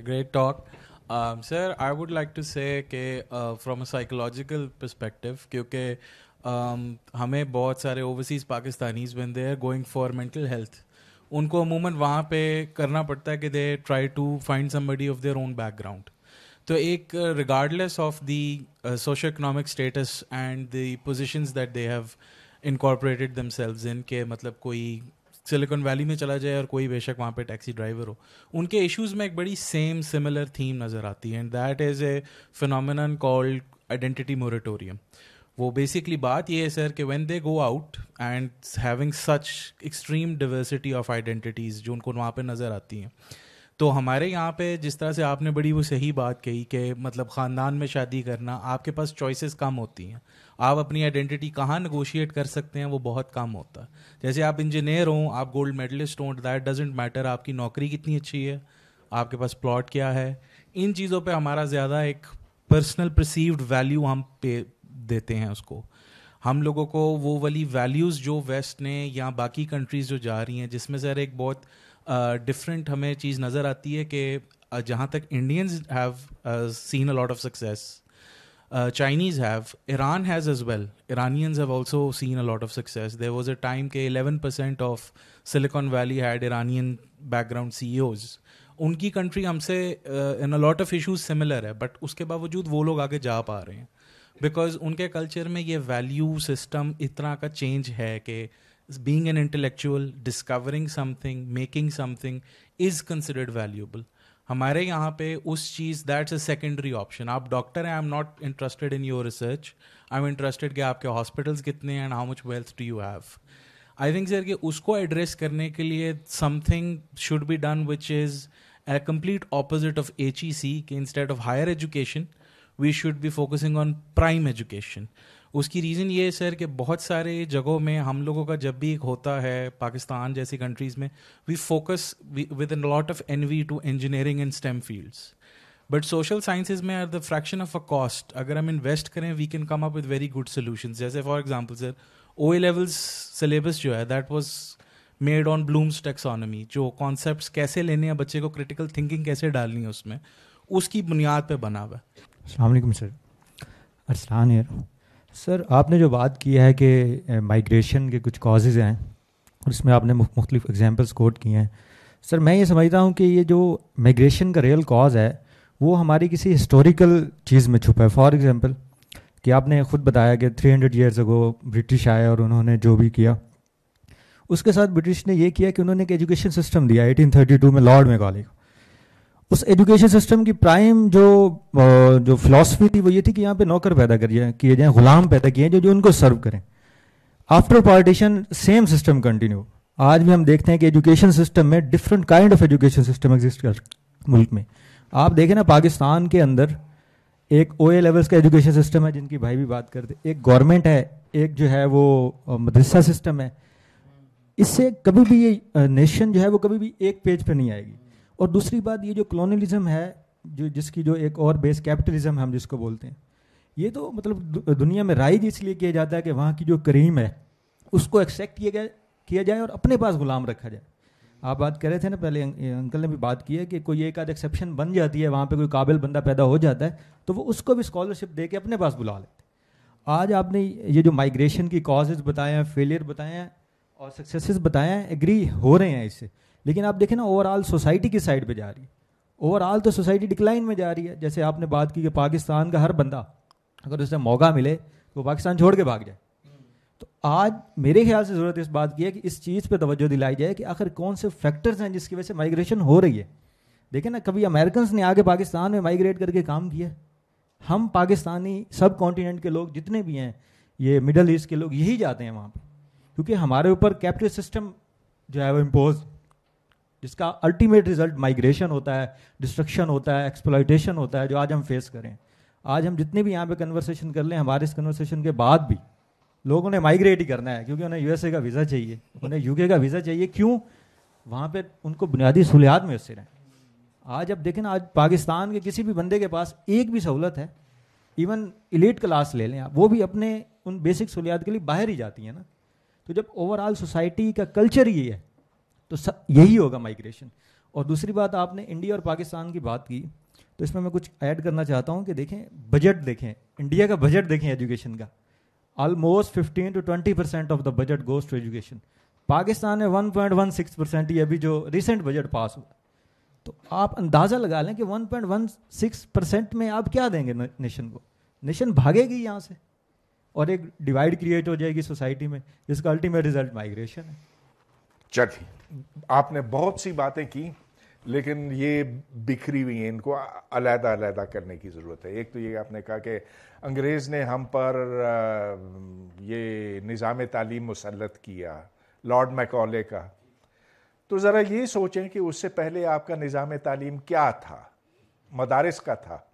[SPEAKER 4] great talk sir I would like to say के फ्रॉम अ साइकोलॉजिकल पर्सपेक्टिव क्योंकि um, हमें बहुत सारे ओवरसीज पाकिस्तानीज बंदे हैं गोइंग फॉर मेंटल हेल्थ उनको अमूमन वहाँ पे करना पड़ता है कि they try to find somebody of their own background तो एक regardless of the socio economic status and the positions that they have incorporated themselves इन के मतलब कोई सिलिकॉन वैली में चला जाए और कोई बेशक वहाँ पे टैक्सी ड्राइवर हो उनके इश्यूज़ में एक बड़ी सेम सिमिलर थीम नज़र आती है and that is a phenomenon called identity moratorium वो बेसिकली बात ये है सर कि when they go out and having such extreme diversity of identities जो उनको वहाँ पे नज़र आती हैं तो हमारे यहाँ पे जिस तरह से आपने बड़ी वो सही बात कही कि मतलब ख़ानदान में शादी करना आपके पास चॉइसेस कम होती हैं आप अपनी आइडेंटिटी कहाँ नगोशिएट कर सकते हैं वो बहुत कम होता है जैसे आप इंजीनियर हों आप गोल्ड मेडलिस्ट हों दैट डजेंट मैटर आपकी नौकरी कितनी अच्छी है आपके पास प्लॉट क्या है इन चीज़ों पर हमारा ज़्यादा एक पर्सनल प्रसिव्ड वैल्यू हम पे देते हैं उसको हम लोगों को वो वाली वैल्यूज़ जो वेस्ट ने या बाकी कंट्रीज़ जो जा रही हैं जिसमें सर एक बहुत डिफरेंट uh, हमें चीज़ नज़र आती है कि जहाँ तक Indians have seen a lot of success Chinese have Iran has as well well. Have also seen a lot of success there was a time के eleven percent of Silicon Valley had Iranian background see उनकी country हमसे in a lot of issues similar है but उसके बावजूद वो लोग आगे जा पा रहे हैं बिकॉज उनके कल्चर में ये वैल्यू सिस्टम इतना का चेंज है कि being an intellectual discovering something making something is considered valuable हमारे यहाँ पे उस चीज़ दैट्स अ सेकेंडरी ऑप्शन आप डॉक्टर हैं I am not interested in your research I am interested कि आपके हॉस्पिटल्स कितने हैं and how much wealth do you have I think sir कि उसको एड्रेस करने के लिए something should be done which is opposite of H E C HEC, instead of higher education we should be focusing on prime education उसकी reason ये है sir कि बहुत सारे जगहों में हम लोगों का जब भी एक होता है पाकिस्तान जैसी कंट्रीज़ में we focus with a lot of an we to engineering and STEM fields but social sciences में are the fraction of a cost अगर हम इन्वेस्ट करें we can come up with very good solution जैसे for example sir O A levels syllabus जो है that was made on Bloom's taxonomy जो concept कैसे लेने हैं बच्चे को क्रिटिकल थिंकिंग कैसे डालनी है उसमें उसकी बुनियाद पर बना हुआ
[SPEAKER 5] अलमेकम सर अरसलान यार सर आपने जो बात की है कि माइग्रेशन eh, के कुछ कॉजेज़ हैं उसमें आपने मुख्तलिफ एग्जाम्पल्स कोट किए हैं सर मैं ये समझता हूँ कि ये जो माइग्रेशन का रियल कॉज है वो हमारी किसी हिस्टोरिकल चीज़ में छुपा है फॉर एग्ज़ाम्पल कि आपने ख़ुद बताया कि 300 हंड्रेड ईयर्स अगो ब्रिटिश आए और उन्होंने जो भी किया उसके साथ ब्रिटिश ने यह किया कि उन्होंने एक एजुकेशन सिस्टम दिया एटीन में लॉर्ड मेकॉले उस एजुकेशन सिस्टम की प्राइम जो जो फिलोसफी थी वो ये थी कि यहाँ पे नौकर पैदा करिए किए जाए गुलाम पैदा किए जो जो उनको सर्व करें after partition same system continue आज भी हम देखते हैं कि एजुकेशन सिस्टम में different kind of education system exist कर मुल्क में आप देखें ना पाकिस्तान के अंदर एक ओ ए लेवल्स का एजुकेशन सिस्टम है जिनकी भाई भी बात करते एक गवर्नमेंट है एक जो है वो मदरसा सिस्टम है इससे कभी भी ये नेशन जो है वो कभी भी एक पेज पर नहीं आएगी और दूसरी बात ये जो कॉलोनलिज्म है जो जिसकी जो एक और बेस कैपिटलिज्म हम जिसको बोलते हैं ये तो मतलब दुनिया में राइज इसलिए किया जाता है कि वहाँ की जो करीम है उसको एक्सेप्ट किया गया किया जाए और अपने पास गुलाम रखा जाए आप बात कर रहे थे ना पहले अं, अंकल ने भी बात की है कि कोई एक आध एक्सेप्शन बन जाती है वहाँ पे कोई काबिल बंदा पैदा हो जाता है तो वो उसको भी स्कॉलरशिप दे के अपने पास बुला लेते आज आपने ये जो माइग्रेशन की कॉजेज बताए हैं फेलियर बताए हैं और सक्सेसेस बताए हैं एग्री हो रहे हैं इससे लेकिन आप देखें ना ओवरऑल सोसाइटी की साइड पे जा रही है ओवरऑल तो सोसाइटी डिक्लाइन में जा रही है जैसे आपने बात की कि पाकिस्तान का हर बंदा अगर उसे मौका मिले तो पाकिस्तान छोड़ के भाग जाए तो आज मेरे ख्याल से ज़रूरत इस बात की है कि इस चीज़ पर तवज्जो दिलाई जाए कि आखिर कौन से फैक्टर्स हैं जिसकी वजह से माइग्रेशन हो रही है देखें ना कभी अमेरिकन ने आगे पाकिस्तान में माइग्रेट करके काम किया हम पाकिस्तानी सब कॉन्टीनेंट के लोग जितने भी हैं ये मिडल ईस्ट के लोग यही जाते हैं वहाँ पर क्योंकि हमारे ऊपर कैपिटल सिस्टम जो है वो इम्पोज जिसका अल्टीमेट रिजल्ट माइग्रेशन होता है डिस्ट्रक्शन होता है एक्सप्लाइटेशन होता है जो आज हम फेस करें आज हम जितने भी यहाँ पे कन्वर्सेशन कर लें हमारे इस कन्वर्सेशन के बाद भी लोगों ने माइग्रेट ही करना है क्योंकि उन्हें यूएसए का वीज़ा चाहिए उन्हें यूके का वीज़ा चाहिए क्यों वहाँ पर उनको बुनियादी सहूलियात मैसर हैं आज अब देखें ना आज पाकिस्तान के किसी भी बंदे के पास एक भी सहूलत है इवन इलेट क्लास ले लें आप वो भी अपने उन बेसिक सहूलियात के लिए बाहर ही जाती है ना तो जब ओवरऑल सोसाइटी का कल्चर ये है तो यही होगा माइग्रेशन और दूसरी बात आपने इंडिया और पाकिस्तान की बात की तो इसमें मैं कुछ ऐड करना चाहता हूँ कि देखें बजट देखें इंडिया का बजट देखें एजुकेशन का almost fifteen to twenty percent of the budget goes to education Pakistan में सिक्स परसेंट ये अभी जो रिसेंट बजट पास हुआ तो आप अंदाज़ा लगा लें कि one one point six percent में आप क्या देंगे नेशन को नेशन भागेगी यहाँ से और एक डिवाइड क्रिएट हो जाएगी सोसाइटी में जिसका अल्टीमेट रिजल्ट माइग्रेशन है चलिए आपने बहुत सी बातें
[SPEAKER 1] की लेकिन ये बिखरी हुई हैं इनको अलहदा अलहदा करने की ज़रूरत है एक तो ये आपने कहा कि अंग्रेज़ ने हम पर ये निज़ाम तालीम मुसलत किया लॉर्ड मैकॉले का तो ज़रा ये सोचें कि उससे पहले आपका निज़ाम तालीम क्या था मदारस का था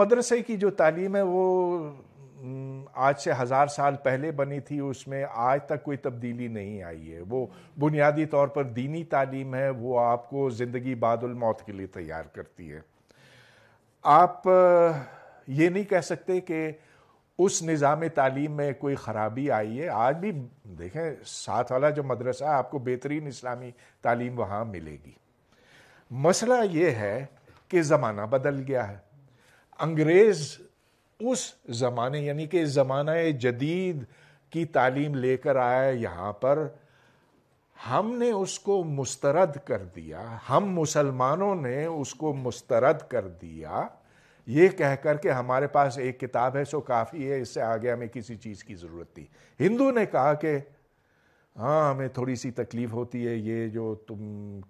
[SPEAKER 1] मदरसे की जो तालीम है वो हम्म, आज से हज़ार साल पहले बनी थी उसमें आज तक कोई तब्दीली नहीं आई है वो बुनियादी तौर पर दीनी तालीम है वो आपको ज़िंदगी बादल मौत के लिए तैयार करती है आप ये नहीं कह सकते कि उस निज़ाम तालीम में कोई ख़राबी आई है आज भी देखें साथ वाला जो मदरसा आपको बेहतरीन इस्लामी तालीम वहाँ मिलेगी मसला ये है कि ज़माना बदल गया है अंग्रेज़ उस ज़माने यानी कि ज़माना जदीद की तालीम लेकर आया यहाँ पर हमने उसको मुस्तरद कर दिया हम मुसलमानों ने उसको मुस्तरद कर दिया ये कह कर के हमारे पास एक किताब है सो काफ़ी है इससे आगे हमें किसी चीज़ की ज़रूरत थी हिंदू ने कहा कि हाँ हमें थोड़ी सी तकलीफ़ होती है ये जो तुम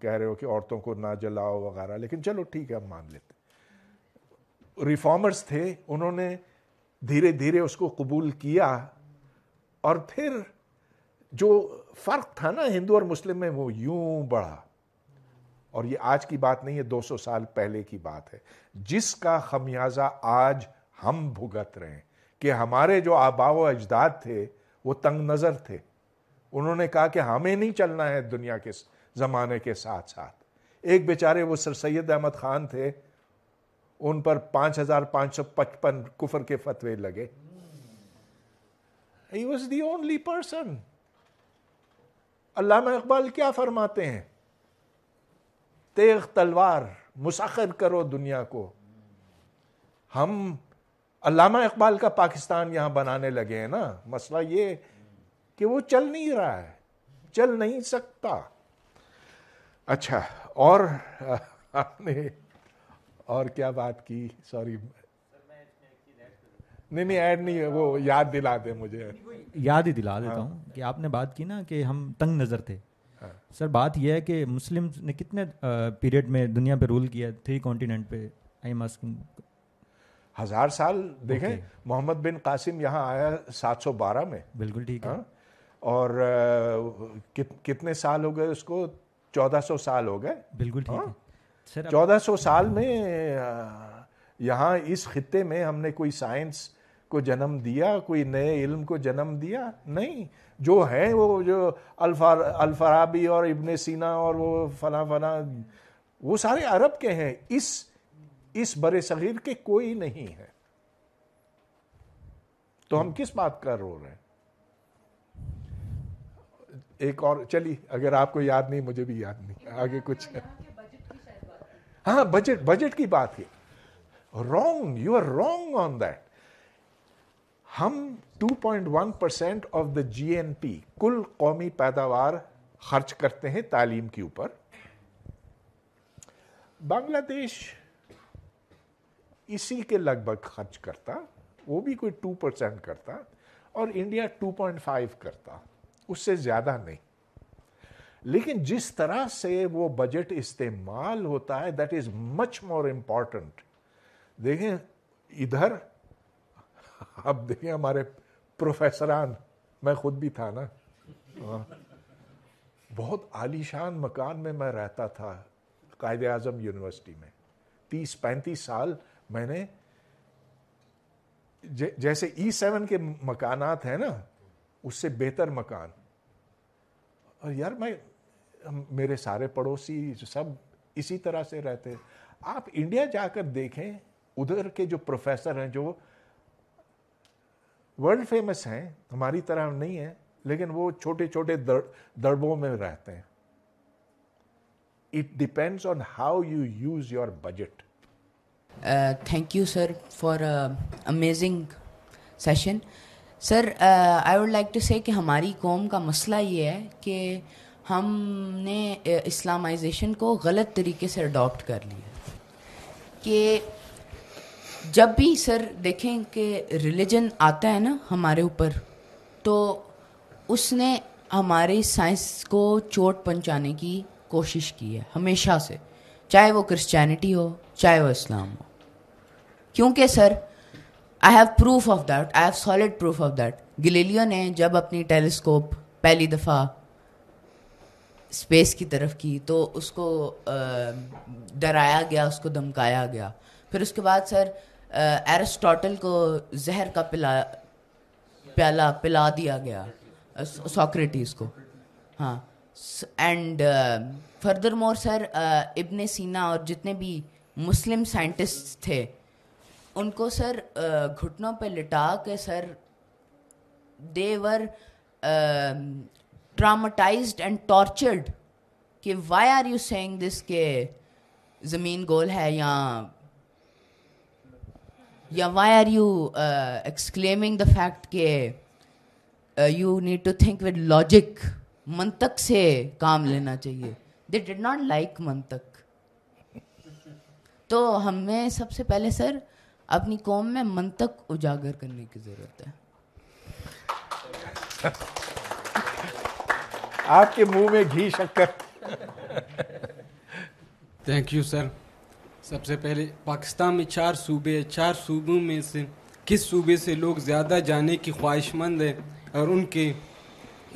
[SPEAKER 1] कह रहे हो कि औरतों को ना जलाओ वगैरह लेकिन चलो ठीक है हम मान लेते रिफॉर्मर्स थे उन्होंने धीरे धीरे उसको कबूल किया और फिर जो फ़र्क था ना हिंदू और मुस्लिम में वो यूं बढ़ा और ये आज की बात नहीं है 200 साल पहले की बात है जिसका खमियाजा आज हम भुगत रहे हैं कि हमारे जो आबाव अजदाद थे वो तंग नज़र थे उन्होंने कहा कि हमें नहीं चलना है दुनिया के ज़माने के साथ साथ एक बेचारे वो सर सैद अहमद ख़ान थे उन पर 5,555 कुफर के फतवे लगे was the only person Allama Iqbal क्या फरमाते हैं तेग तलवार मुसाखिर करो दुनिया को हम अल्लामा इकबाल का पाकिस्तान यहां बनाने लगे हैं ना मसला ये कि वो चल नहीं रहा है चल नहीं सकता अच्छा और आपने और क्या बात की सॉरी नहीं नहीं ऐड नहीं है वो याद दिला दे मुझे
[SPEAKER 5] याद ही दिला देता हाँ। हूँ कि आपने बात की ना कि हम तंग नज़र थे हाँ। सर बात यह है कि मुस्लिम ने कितने पीरियड में दुनिया पे रूल किया थ्री कॉन्टिनेंट पे आई एम
[SPEAKER 1] हजार साल देखें okay. मोहम्मद बिन कासिम यहाँ आया 712 में बिल्कुल ठीक है हाँ। और कि, कितने साल हो गए उसको 1400 साल हो गए बिल्कुल ठीक
[SPEAKER 5] है चौदह
[SPEAKER 1] सौ साल में यहाँ इस खत्े में हमने कोई साइंस को जन्म दिया कोई नए इल्म को जन्म दिया नहीं जो है वो जो अल्फा अल्फराबी और इब्ने सीना और वो फला फला वो सारे अरब के हैं इस इस बड़े सगीर के कोई नहीं है तो हम किस बात का रो रहे हैं एक और चलिए अगर आपको याद नहीं मुझे भी याद नहीं आगे कुछ है हाँ बजट बजट की बात है wrong you are wrong on that हम 2.1 परसेंट ऑफ द जीएनपी कुल कौमी पैदावार खर्च करते हैं तालीम के ऊपर बांग्लादेश इसी के लगभग खर्च करता वो भी कोई 2 परसेंट करता और इंडिया 2.5 करता उससे ज़्यादा नहीं लेकिन जिस तरह से वो बजट इस्तेमाल होता है that is much more important देखें इधर अब देखें हमारे प्रोफेसरान मैं खुद भी था ना हाँ। बहुत आलीशान मकान में मैं रहता था कायद आजम यूनिवर्सिटी में तीस पैंतीस साल मैंने जैसे ई e सेवन के मकानात हैं ना उससे बेहतर मकान और यार मैं मेरे सारे पड़ोसी सब इसी तरह से रहते आप इंडिया जाकर देखें उधर के जो प्रोफेसर हैं जो वर्ल्ड फेमस हैं हमारी तरह नहीं है लेकिन वो छोटे छोटे दड़बों में रहते हैं it depends on how you use your budget
[SPEAKER 6] thank you sir for amazing session sir I would like to say हमारी कौम का मसला ये है कि हमने इस्लामाइजेशन को गलत तरीके से अडॉप्ट कर लिया कि जब भी सर देखें कि रिलीजन आता है ना हमारे ऊपर तो उसने हमारे साइंस को चोट पहुंचाने की कोशिश की है हमेशा से चाहे वो क्रिश्चियनिटी हो चाहे वो इस्लाम हो क्योंकि sir I have proof of that I have solid proof of that Galileo ने जब अपनी टेलीस्कोप पहली दफ़ा स्पेस की तरफ की तो उसको डराया गया उसको धमकाया गया फिर उसके बाद सर एरिस्टोटल को जहर का पिला प्याला पिला दिया गया सोक्रेटिस को हाँ एंड फर्दर मोर सर इब्ने सीना और जितने भी मुस्लिम साइंटिस्ट थे उनको सर घुटनों पर लिटा के sir they were traumatized and tortured कि why are you saying this के ज़मीन गोल है या या why are you exclaiming the fact के you need to think with logic मंतक से काम लेना चाहिए दे डिड नॉट लाइक मंतक तो हमें सबसे पहले सर अपनी कौम में मंतक उजागर करने की ज़रूरत है आपके मुंह में घी शक्कर
[SPEAKER 7] थैंक यू सर सबसे पहले पाकिस्तान में चार सूबे हैं चार सूबों में से किस सूबे से लोग ज़्यादा जाने की ख्वाहिशमंद है और उनके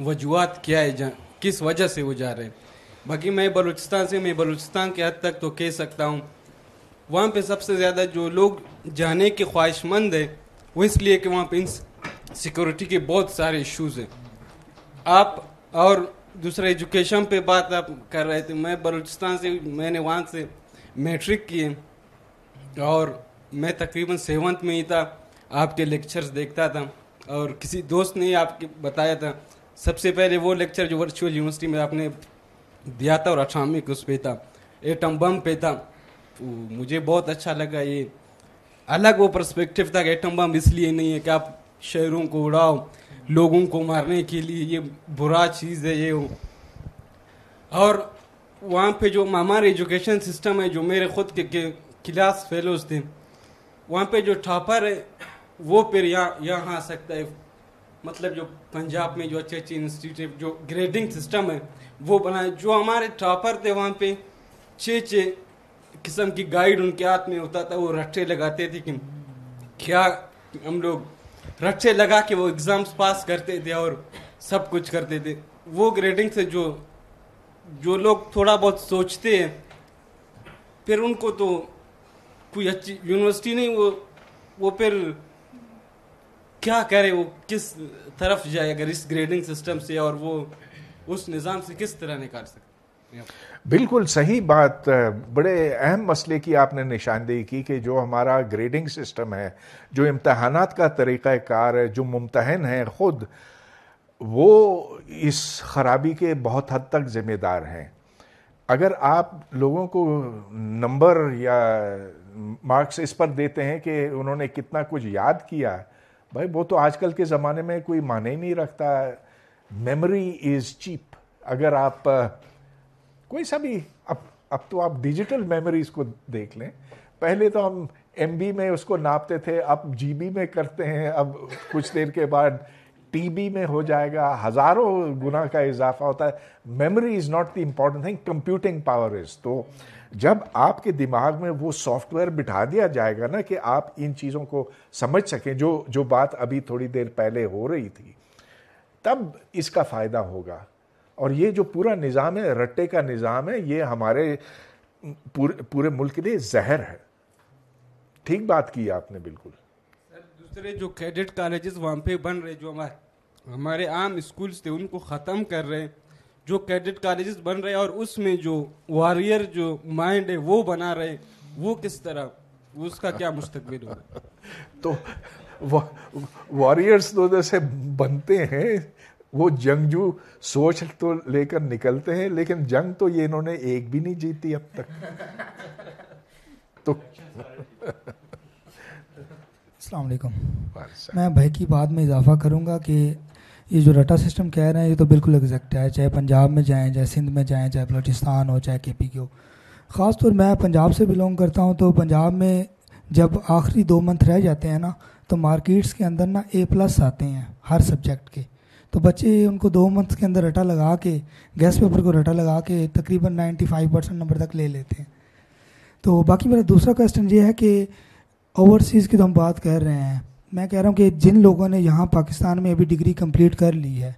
[SPEAKER 7] वजूहत क्या है जा किस वजह से वो जा रहे हैं बाकी मैं बलूचिस्तान से मैं बलूचिस्तान के हद तक तो कह सकता हूँ वहाँ पे सबसे ज़्यादा जो लोग जाने के ख्वाहिशमंद है वो इसलिए कि वहाँ पे सिक्योरिटी के बहुत सारे इश्यूज़ हैं आप और दूसरा एजुकेशन पे बात आप कर रहे थे मैं बलूचिस्तान से मैंने वहाँ से मैट्रिक किए और मैं तकरीबन सेवन्थ में ही था आपके लेक्चर्स देखता था और किसी दोस्त ने आपके बताया था सबसे पहले वो लेक्चर जो वर्चुअल यूनिवर्सिटी में आपने दिया था और अठामिक उस पर था एटम बम पे था तो मुझे बहुत अच्छा लगा ये अलग वो पर्सपेक्टिव था कि एटम बम इसलिए नहीं है कि आप शहरों को उड़ाओ लोगों को मारने के लिए ये बुरा चीज़ है ये और वहाँ पे जो हमारे एजुकेशन सिस्टम है जो मेरे खुद के, के क्लास फेलोज थे वहाँ पे जो टॉपर है वो फिर यहाँ यहाँ आ सकता है मतलब जो पंजाब में जो अच्छे अच्छे इंस्टीट्यूट जो ग्रेडिंग सिस्टम है वो बनाए जो हमारे टॉपर थे वहाँ पे छः छः किस्म की गाइड उनके हाथ में होता था वो रट्टे लगाते थे कि क्या हम लोग रट्टे लगा के वो एग्ज़ाम्स पास करते थे और सब कुछ करते थे वो ग्रेडिंग से जो जो लोग थोड़ा बहुत सोचते हैं फिर उनको तो कोई अच्छी यूनिवर्सिटी नहीं वो वो फिर क्या करे वो किस तरफ जाए अगर इस ग्रेडिंग सिस्टम से और वो उस निज़ाम से किस तरह निकाल सकते
[SPEAKER 1] बिल्कुल सही बात बड़े अहम मसले की आपने निशानदेही की कि जो हमारा ग्रेडिंग सिस्टम है जो इम्तहान का कार है जो मुमतहन है ख़ुद वो इस खराबी के बहुत हद तक ज़िम्मेदार हैं अगर आप लोगों को नंबर या मार्क्स इस पर देते हैं कि उन्होंने कितना कुछ याद किया भाई वो तो आजकल के ज़माने में कोई माने ही नहीं रखता मेमोरी इज़ चीप अगर आप कोई सा भी अब अब तो आप डिजिटल मेमोरीज को देख लें पहले तो हम एम में उसको नापते थे अब जी में करते हैं अब कुछ देर के बाद टी में हो जाएगा हज़ारों गुना का इजाफा होता है memory is not the important thing computing power is तो जब आपके दिमाग में वो सॉफ्टवेयर बिठा दिया जाएगा ना कि आप इन चीज़ों को समझ सकें जो जो बात अभी थोड़ी देर पहले हो रही थी तब इसका फ़ायदा होगा और ये जो पूरा निज़ाम है रट्टे का निज़ाम है ये हमारे पूरे पूरे मुल्क के लिए जहर है ठीक बात की आपने बिल्कुल
[SPEAKER 7] सर दूसरे जो कैडेट कॉलेजेस वहाँ पे बन रहे जो हमारे हमारे आम स्कूल्स थे उनको ख़त्म कर रहे हैं जो कैडेट कॉलेजेस बन रहे हैं और उसमें जो वॉरियर जो माइंड है वो बना रहे वो किस तरह उसका क्या मुस्तबिल होगा
[SPEAKER 1] तो वॉरियर्स तो जैसे बनते हैं वो जंगजू सोच तो लेकर निकलते हैं लेकिन जंग तो ये इन्होंने एक भी नहीं जीती अब तक तो
[SPEAKER 8] अलैक्म मैं भाई की बात में इजाफा करूंगा कि ये जो रटा सिस्टम कह रहे हैं ये तो बिल्कुल एग्जैक्ट है चाहे पंजाब में जाए चाहे सिंध में जाएँ चाहे बलोचिस्तान हो चाहे के पी के हो ख़ासतौर मैं पंजाब से बिलोंग करता हूँ तो पंजाब में जब आखिरी दो मंथ रह जाते हैं ना तो मार्केट्स के अंदर ना ए प्लस आते हैं हर सब्जेक्ट के तो बच्चे उनको दो मंथ के अंदर रटा लगा के गैस पेपर को रटा लगा के तकरीबन 95 परसेंट नंबर तक ले लेते हैं तो बाकी मेरा दूसरा क्वेश्चन ये है कि ओवरसीज़ की तो हम बात कर रहे हैं मैं कह रहा हूँ कि जिन लोगों ने यहाँ पाकिस्तान में अभी डिग्री कंप्लीट कर ली है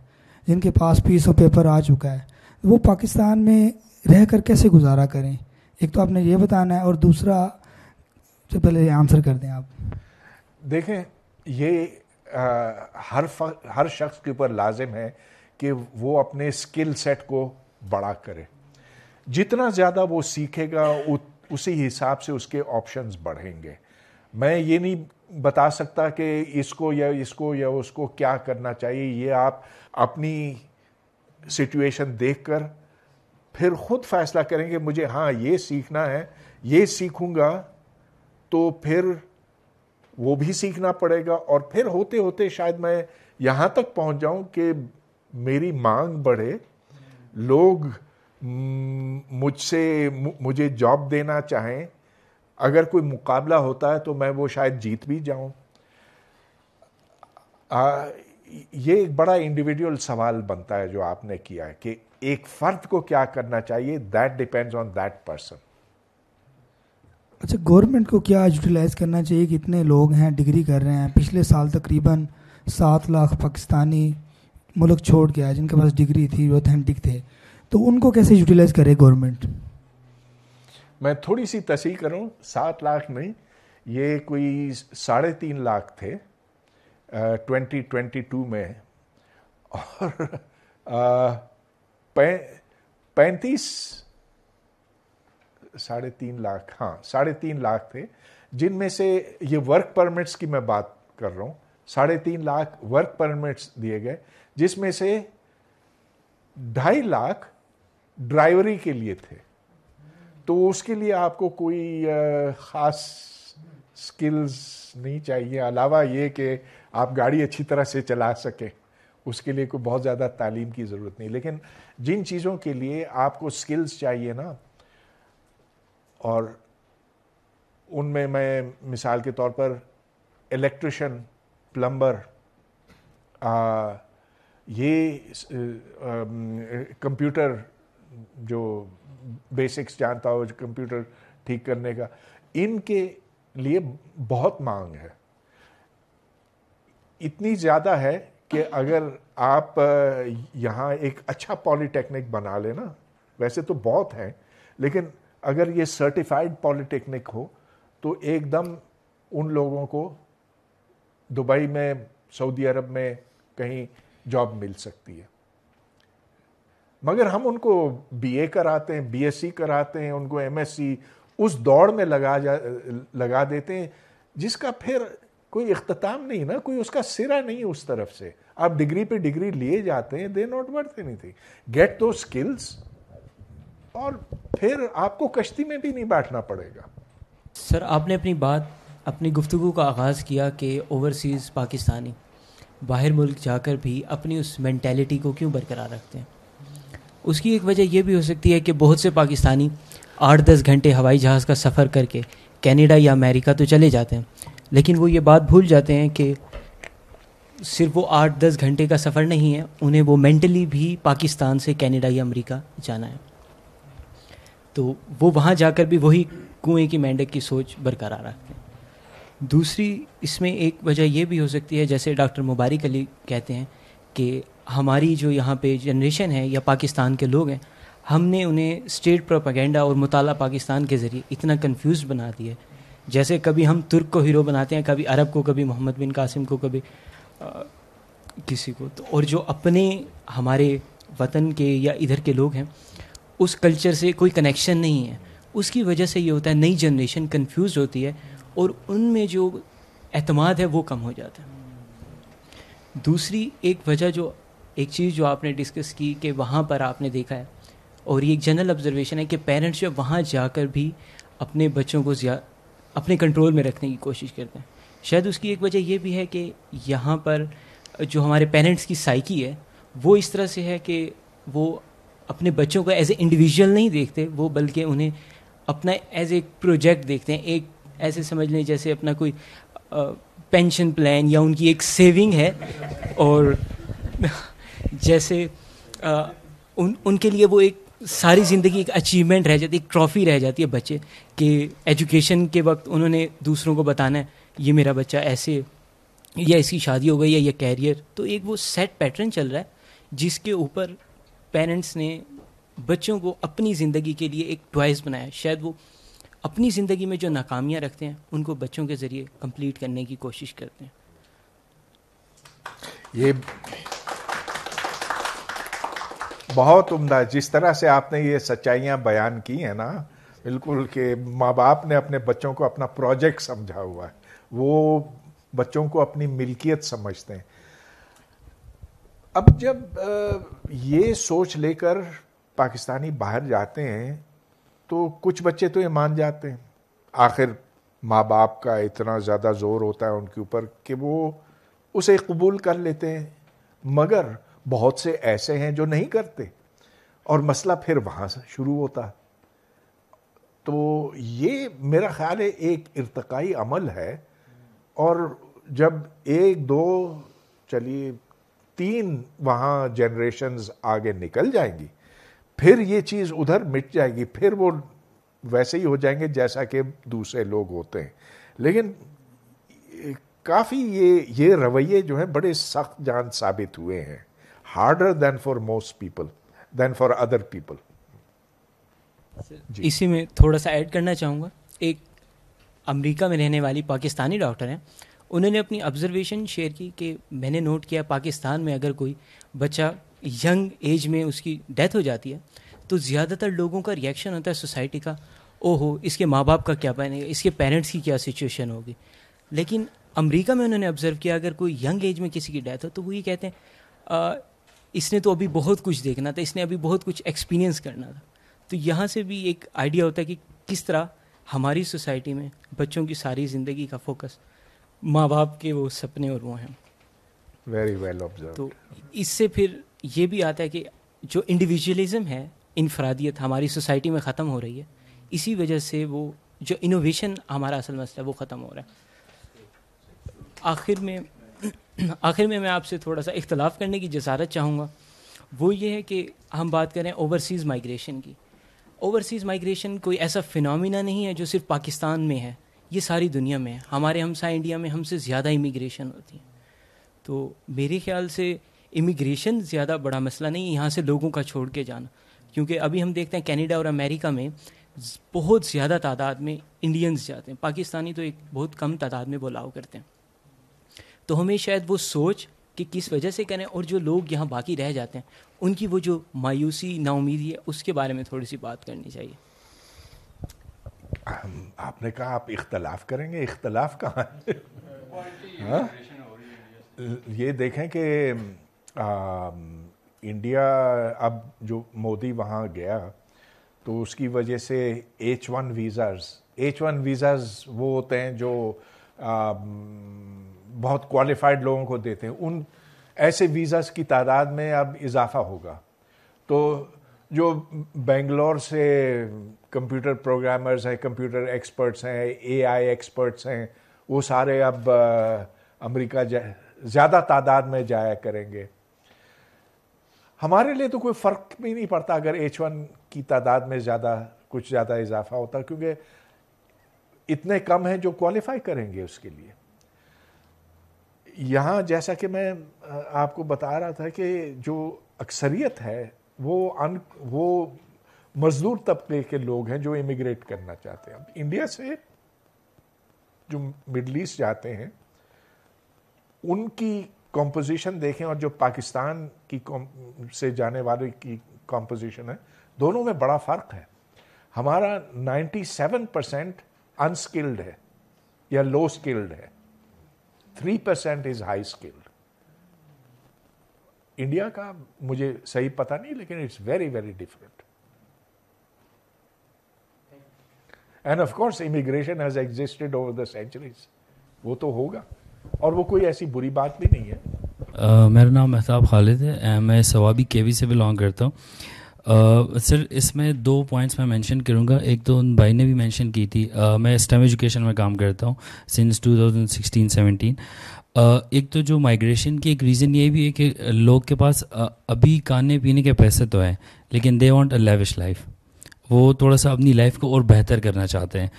[SPEAKER 8] जिनके पास पीस ऑफ पेपर आ चुका है वो पाकिस्तान में रह कर कैसे गुजारा करें एक तो आपने ये बताना है और दूसरा जो पहले आंसर कर दें आप
[SPEAKER 1] देखें ये हर हर शख्स के ऊपर लाजिम है कि वो अपने स्किल सेट को बड़ा करे जितना ज़्यादा वो सीखेगा उसी हिसाब से उसके ऑप्शंस बढ़ेंगे मैं ये नहीं बता सकता कि इसको या इसको या उसको क्या करना चाहिए ये आप अपनी सिचुएशन देखकर फिर खुद फैसला करेंगे मुझे हाँ ये सीखना है ये सीखूंगा तो फिर वो भी सीखना पड़ेगा और फिर होते होते शायद मैं यहां तक पहुंच जाऊं कि मेरी मांग बढ़े लोग मुझसे मुझे जॉब देना चाहें अगर कोई मुकाबला होता है तो मैं वो शायद जीत भी जाऊं आ, ये एक बड़ा इंडिविजुअल सवाल बनता है जो आपने किया है कि एक फ़र्द को क्या करना चाहिए that depends on that person
[SPEAKER 8] अच्छा गवर्नमेंट को क्या यूटिलाइज़ करना चाहिए कि इतने लोग हैं डिग्री कर रहे हैं पिछले साल तकरीबन सात लाख पाकिस्तानी मुल्क छोड़ के आए जिनके पास डिग्री थी ऑथेंटिक थे तो उनको कैसे यूटिलाइज़ करे गवर्नमेंट
[SPEAKER 1] मैं थोड़ी सी तसी करूँ सात लाख नहीं ये कोई साढ़े तीन लाख थे ट्वेंटी ट्वेंटी टू में और पैंतीस साढ़े तीन लाख हाँ साढ़े तीन लाख थे जिनमें से ये वर्क परमिट्स की मैं बात कर रहा हूँ साढ़े तीन लाख वर्क परमिट्स दिए गए जिसमें से ढाई लाख ड्राइवरी के लिए थे तो उसके लिए आपको कोई ख़ास स्किल्स नहीं चाहिए अलावा ये कि आप गाड़ी अच्छी तरह से चला सकें उसके लिए कोई बहुत ज़्यादा तालीम की ज़रूरत नहीं लेकिन जिन चीज़ों के लिए आपको स्किल्स चाहिए ना और उनमें मैं मिसाल के तौर पर इलेक्ट्रिशन प्लम्बर ये कंप्यूटर जो बेसिक्स जानता हो कंप्यूटर ठीक करने का इनके लिए बहुत मांग है इतनी ज़्यादा है कि अगर आप यहाँ एक अच्छा पॉलीटेक्निक बना लेना वैसे तो बहुत हैं लेकिन अगर ये सर्टिफाइड पॉलिटेक्निक हो तो एकदम उन लोगों को दुबई में सऊदी अरब में कहीं जॉब मिल सकती है मगर हम उनको बीए कराते हैं बीएससी कराते हैं उनको एमएससी उस दौड़ में लगा जा लगा देते हैं जिसका फिर कोई अख्ताम नहीं ना कोई उसका सिरा नहीं उस तरफ से आप डिग्री पे डिग्री लिए जाते हैं they not worth anything get दो स्किल्स और फिर आपको कश्ती में भी नहीं बैठना पड़ेगा
[SPEAKER 9] सर आपने अपनी बात अपनी गुफ्तु का आगाज़ किया कि ओवरसीज़ पाकिस्तानी बाहर मुल्क जाकर भी अपनी उस मैंटेलिटी को क्यों बरकरार रखते हैं उसकी एक वजह यह भी हो सकती है कि बहुत से पाकिस्तानी आठ दस घंटे हवाई जहाज़ का सफ़र करके कनाडा या अमेरिका तो चले जाते हैं लेकिन वो ये बात भूल जाते हैं कि सिर्फ वो आठ दस घंटे का सफ़र नहीं है उन्हें वो मेंटली भी पाकिस्तान से कनाडा या अमेरिका जाना है तो वो वहाँ जाकर भी वही कुएँ की मेंढक की सोच बरकरार रखते हैं दूसरी इसमें एक वजह यह भी हो सकती है जैसे डॉक्टर मुबारक अली कहते हैं कि हमारी जो यहाँ पे जनरेशन है या पाकिस्तान के लोग हैं हमने उन्हें स्टेट प्रोपागेंडा और मताल पाकिस्तान के ज़रिए इतना कन्फ्यूज़ बना दिया जैसे कभी हम तुर्क को हीरो बनाते हैं कभी अरब को कभी मोहम्मद बिन कासिम को कभी आ, किसी को तो और जो अपने हमारे वतन के या इधर के लोग हैं उस कल्चर से कोई कनेक्शन नहीं है उसकी वजह से ये होता है नई जनरेशन कंफ्यूज होती है और उनमें जो अतमाद है वो कम हो जाता है दूसरी एक वजह जो एक चीज़ जो आपने डिस्कस की कि वहाँ पर आपने देखा है और ये एक जनरल ऑब्जर्वेशन है कि पेरेंट्स जो वहाँ जाकर भी अपने बच्चों को अपने कंट्रोल में रखने की कोशिश करते हैं शायद उसकी एक वजह यह भी है कि यहाँ पर जो हमारे पेरेंट्स की साइकी है वो इस तरह से है कि वो अपने बच्चों को एज ए इंडिविजुअल नहीं देखते वो बल्कि उन्हें अपना एज ए प्रोजेक्ट देखते हैं एक ऐसे समझ लें जैसे अपना कोई पेंशन प्लान या उनकी एक सेविंग है और जैसे आ, उन उनके लिए वो एक सारी ज़िंदगी एक अचीवमेंट रह जाती है एक ट्रॉफी रह जाती है बच्चे कि एजुकेशन के वक्त उन्होंने दूसरों को बताना है ये मेरा बच्चा ऐसे या इसकी शादी हो गई या ये कैरियर तो एक वो सेट पैटर्न चल रहा है जिसके ऊपर पेरेंट्स ने बच्चों को अपनी ज़िंदगी के लिए एक ट्वाइस बनाया शायद वो अपनी ज़िंदगी में जो नाकामियाँ रखते हैं उनको बच्चों के ज़रिए कंप्लीट करने
[SPEAKER 1] की कोशिश करते हैं ये बहुत उम्दा जिस तरह से आपने ये सच्चाइयाँ बयान की हैं ना बिल्कुल के माँ बाप ने अपने बच्चों को अपना प्रोजेक्ट समझा हुआ है वो बच्चों को अपनी मिल्कियत समझते हैं अब जब ये सोच लेकर पाकिस्तानी बाहर जाते हैं तो कुछ बच्चे तो ये मान जाते हैं आखिर माँ बाप का इतना ज़्यादा ज़ोर होता है उनके ऊपर कि वो उसे कबूल कर लेते हैं मगर बहुत से ऐसे हैं जो नहीं करते और मसला फिर वहाँ से शुरू होता है तो ये मेरा ख्याल है एक इरतकाई अमल है और जब एक दो चलिए तीन वहां जनरेशन आगे निकल जाएंगी फिर ये चीज़ उधर मिट जाएगी फिर वो वैसे ही हो जाएंगे जैसा कि दूसरे लोग होते हैं लेकिन काफ़ी ये ये रवैये जो हैं बड़े सख्त जान साबित हुए हैं harder than for most people than for other people इसी
[SPEAKER 9] में थोड़ा सा ऐड करना चाहूंगा एक अमेरिका में रहने वाली पाकिस्तानी डॉक्टर हैं उन्होंने अपनी ऑब्जर्वेशन शेयर की कि मैंने नोट किया पाकिस्तान में अगर कोई बच्चा यंग एज में उसकी डेथ हो जाती है तो ज़्यादातर लोगों का रिएक्शन होता है सोसाइटी का ओहो इसके माँ बाप का क्या पहनेगा इसके पेरेंट्स की क्या सिचुएशन होगी लेकिन अमेरिका में उन्होंने ऑब्जर्व किया अगर कोई यंग एज में किसी की डेथ हो तो वो ये कहते हैं आ, इसने तो अभी बहुत कुछ देखना था इसने अभी बहुत कुछ एक्सपीरियंस करना था तो यहाँ से भी एक आइडिया होता है कि किस तरह हमारी सोसाइटी में बच्चों की सारी ज़िंदगी का फोकस माँ बाप के वो सपने और वो हैं
[SPEAKER 1] वेरी वेल ऑब्जर्व तो
[SPEAKER 9] इससे फिर ये भी आता है कि जो इंडिविजुअलिज्म है इनफरादियत हमारी सोसाइटी में ख़त्म हो रही है इसी वजह से वो जो इनोवेशन हमारा असल मसला है वो ख़त्म हो रहा है आखिर में आखिर में मैं आपसे थोड़ा सा इख्तलाफ करने की जसारत चाहूँगा वो ये है कि हम बात करें ओवरसीज़ माइग्रेशन की ओवरसीज़ माइग्रेशन कोई ऐसा फिनमिना नहीं है जो सिर्फ पाकिस्तान में है ये सारी दुनिया में है हमारे हमसा इंडिया में हमसे ज़्यादा इमिग्रेशन होती है तो मेरे ख्याल से इमिग्रेशन ज़्यादा बड़ा मसला नहीं यहाँ से लोगों का छोड़ के जाना क्योंकि अभी हम देखते हैं कैनेडा और अमेरिका में बहुत ज़्यादा तादाद में इंडियंस जाते हैं पाकिस्तानी तो एक बहुत कम तादाद में बुलाव करते हैं तो हमें शायद वो सोच कि किस वजह से करें और जो लोग यहाँ बाकी रह जाते हैं उनकी वो जो मायूसी नाउमीदी है उसके बारे में थोड़ी सी बात करनी चाहिए
[SPEAKER 1] आपने कहा आप इख्तलाफ करेंगे इख्तलाफ कहाँ हाँ? ये देखें कि इंडिया अब जो मोदी वहाँ गया तो उसकी वजह से H one visas H one visas वो होते हैं जो आ, बहुत क्वालिफाइड लोगों को देते हैं उन ऐसे वीज़ाज़ की तादाद में अब इजाफा होगा तो जो बेंगलोर से कंप्यूटर प्रोग्रामर्स हैं कंप्यूटर एक्सपर्ट्स हैं एआई एक्सपर्ट्स हैं वो सारे अब अमेरिका ज़्यादा तादाद में जाया करेंगे हमारे लिए तो कोई फ़र्क भी नहीं पड़ता अगर एच वन की तादाद में ज़्यादा कुछ ज़्यादा इजाफा होता क्योंकि इतने कम हैं जो क्वालिफाई करेंगे उसके लिए यहाँ जैसा कि मैं आपको बता रहा था कि जो अक्सरियत है वो अन वो मजदूर तबके के लोग हैं जो इमिग्रेट करना चाहते हैं अब इंडिया से जो मिडल ईस्ट जाते हैं उनकी कॉम्पोजिशन देखें और जो पाकिस्तान की से जाने वाले की कॉम्पोजिशन है दोनों में बड़ा फ़र्क है हमारा 97 परसेंट अनस्किल्ड है या लो स्किल्ड है three percent is high skilled India का मुझे सही पता नहीं लेकिन it's very very different and of course immigration has existed over the centuries वो तो होगा और वो कोई ऐसी बुरी बात भी नहीं है
[SPEAKER 10] uh, मेरा नाम महताब खालिद है मैं सवाबी केवी से बिलोंग करता हूँ सर इसमें दो पॉइंट्स मैं मेंशन करूँगा एक तो उन भाई ने भी मेंशन की थी uh, मैं स्टेम एजुकेशन में काम करता हूँ सिंस 2016-17 uh, एक तो जो माइग्रेशन की एक रीज़न ये भी है कि लोग के पास uh, अभी खाने पीने के पैसे तो हैं लेकिन they want a lavish life वो थोड़ा सा अपनी लाइफ को और बेहतर करना चाहते हैं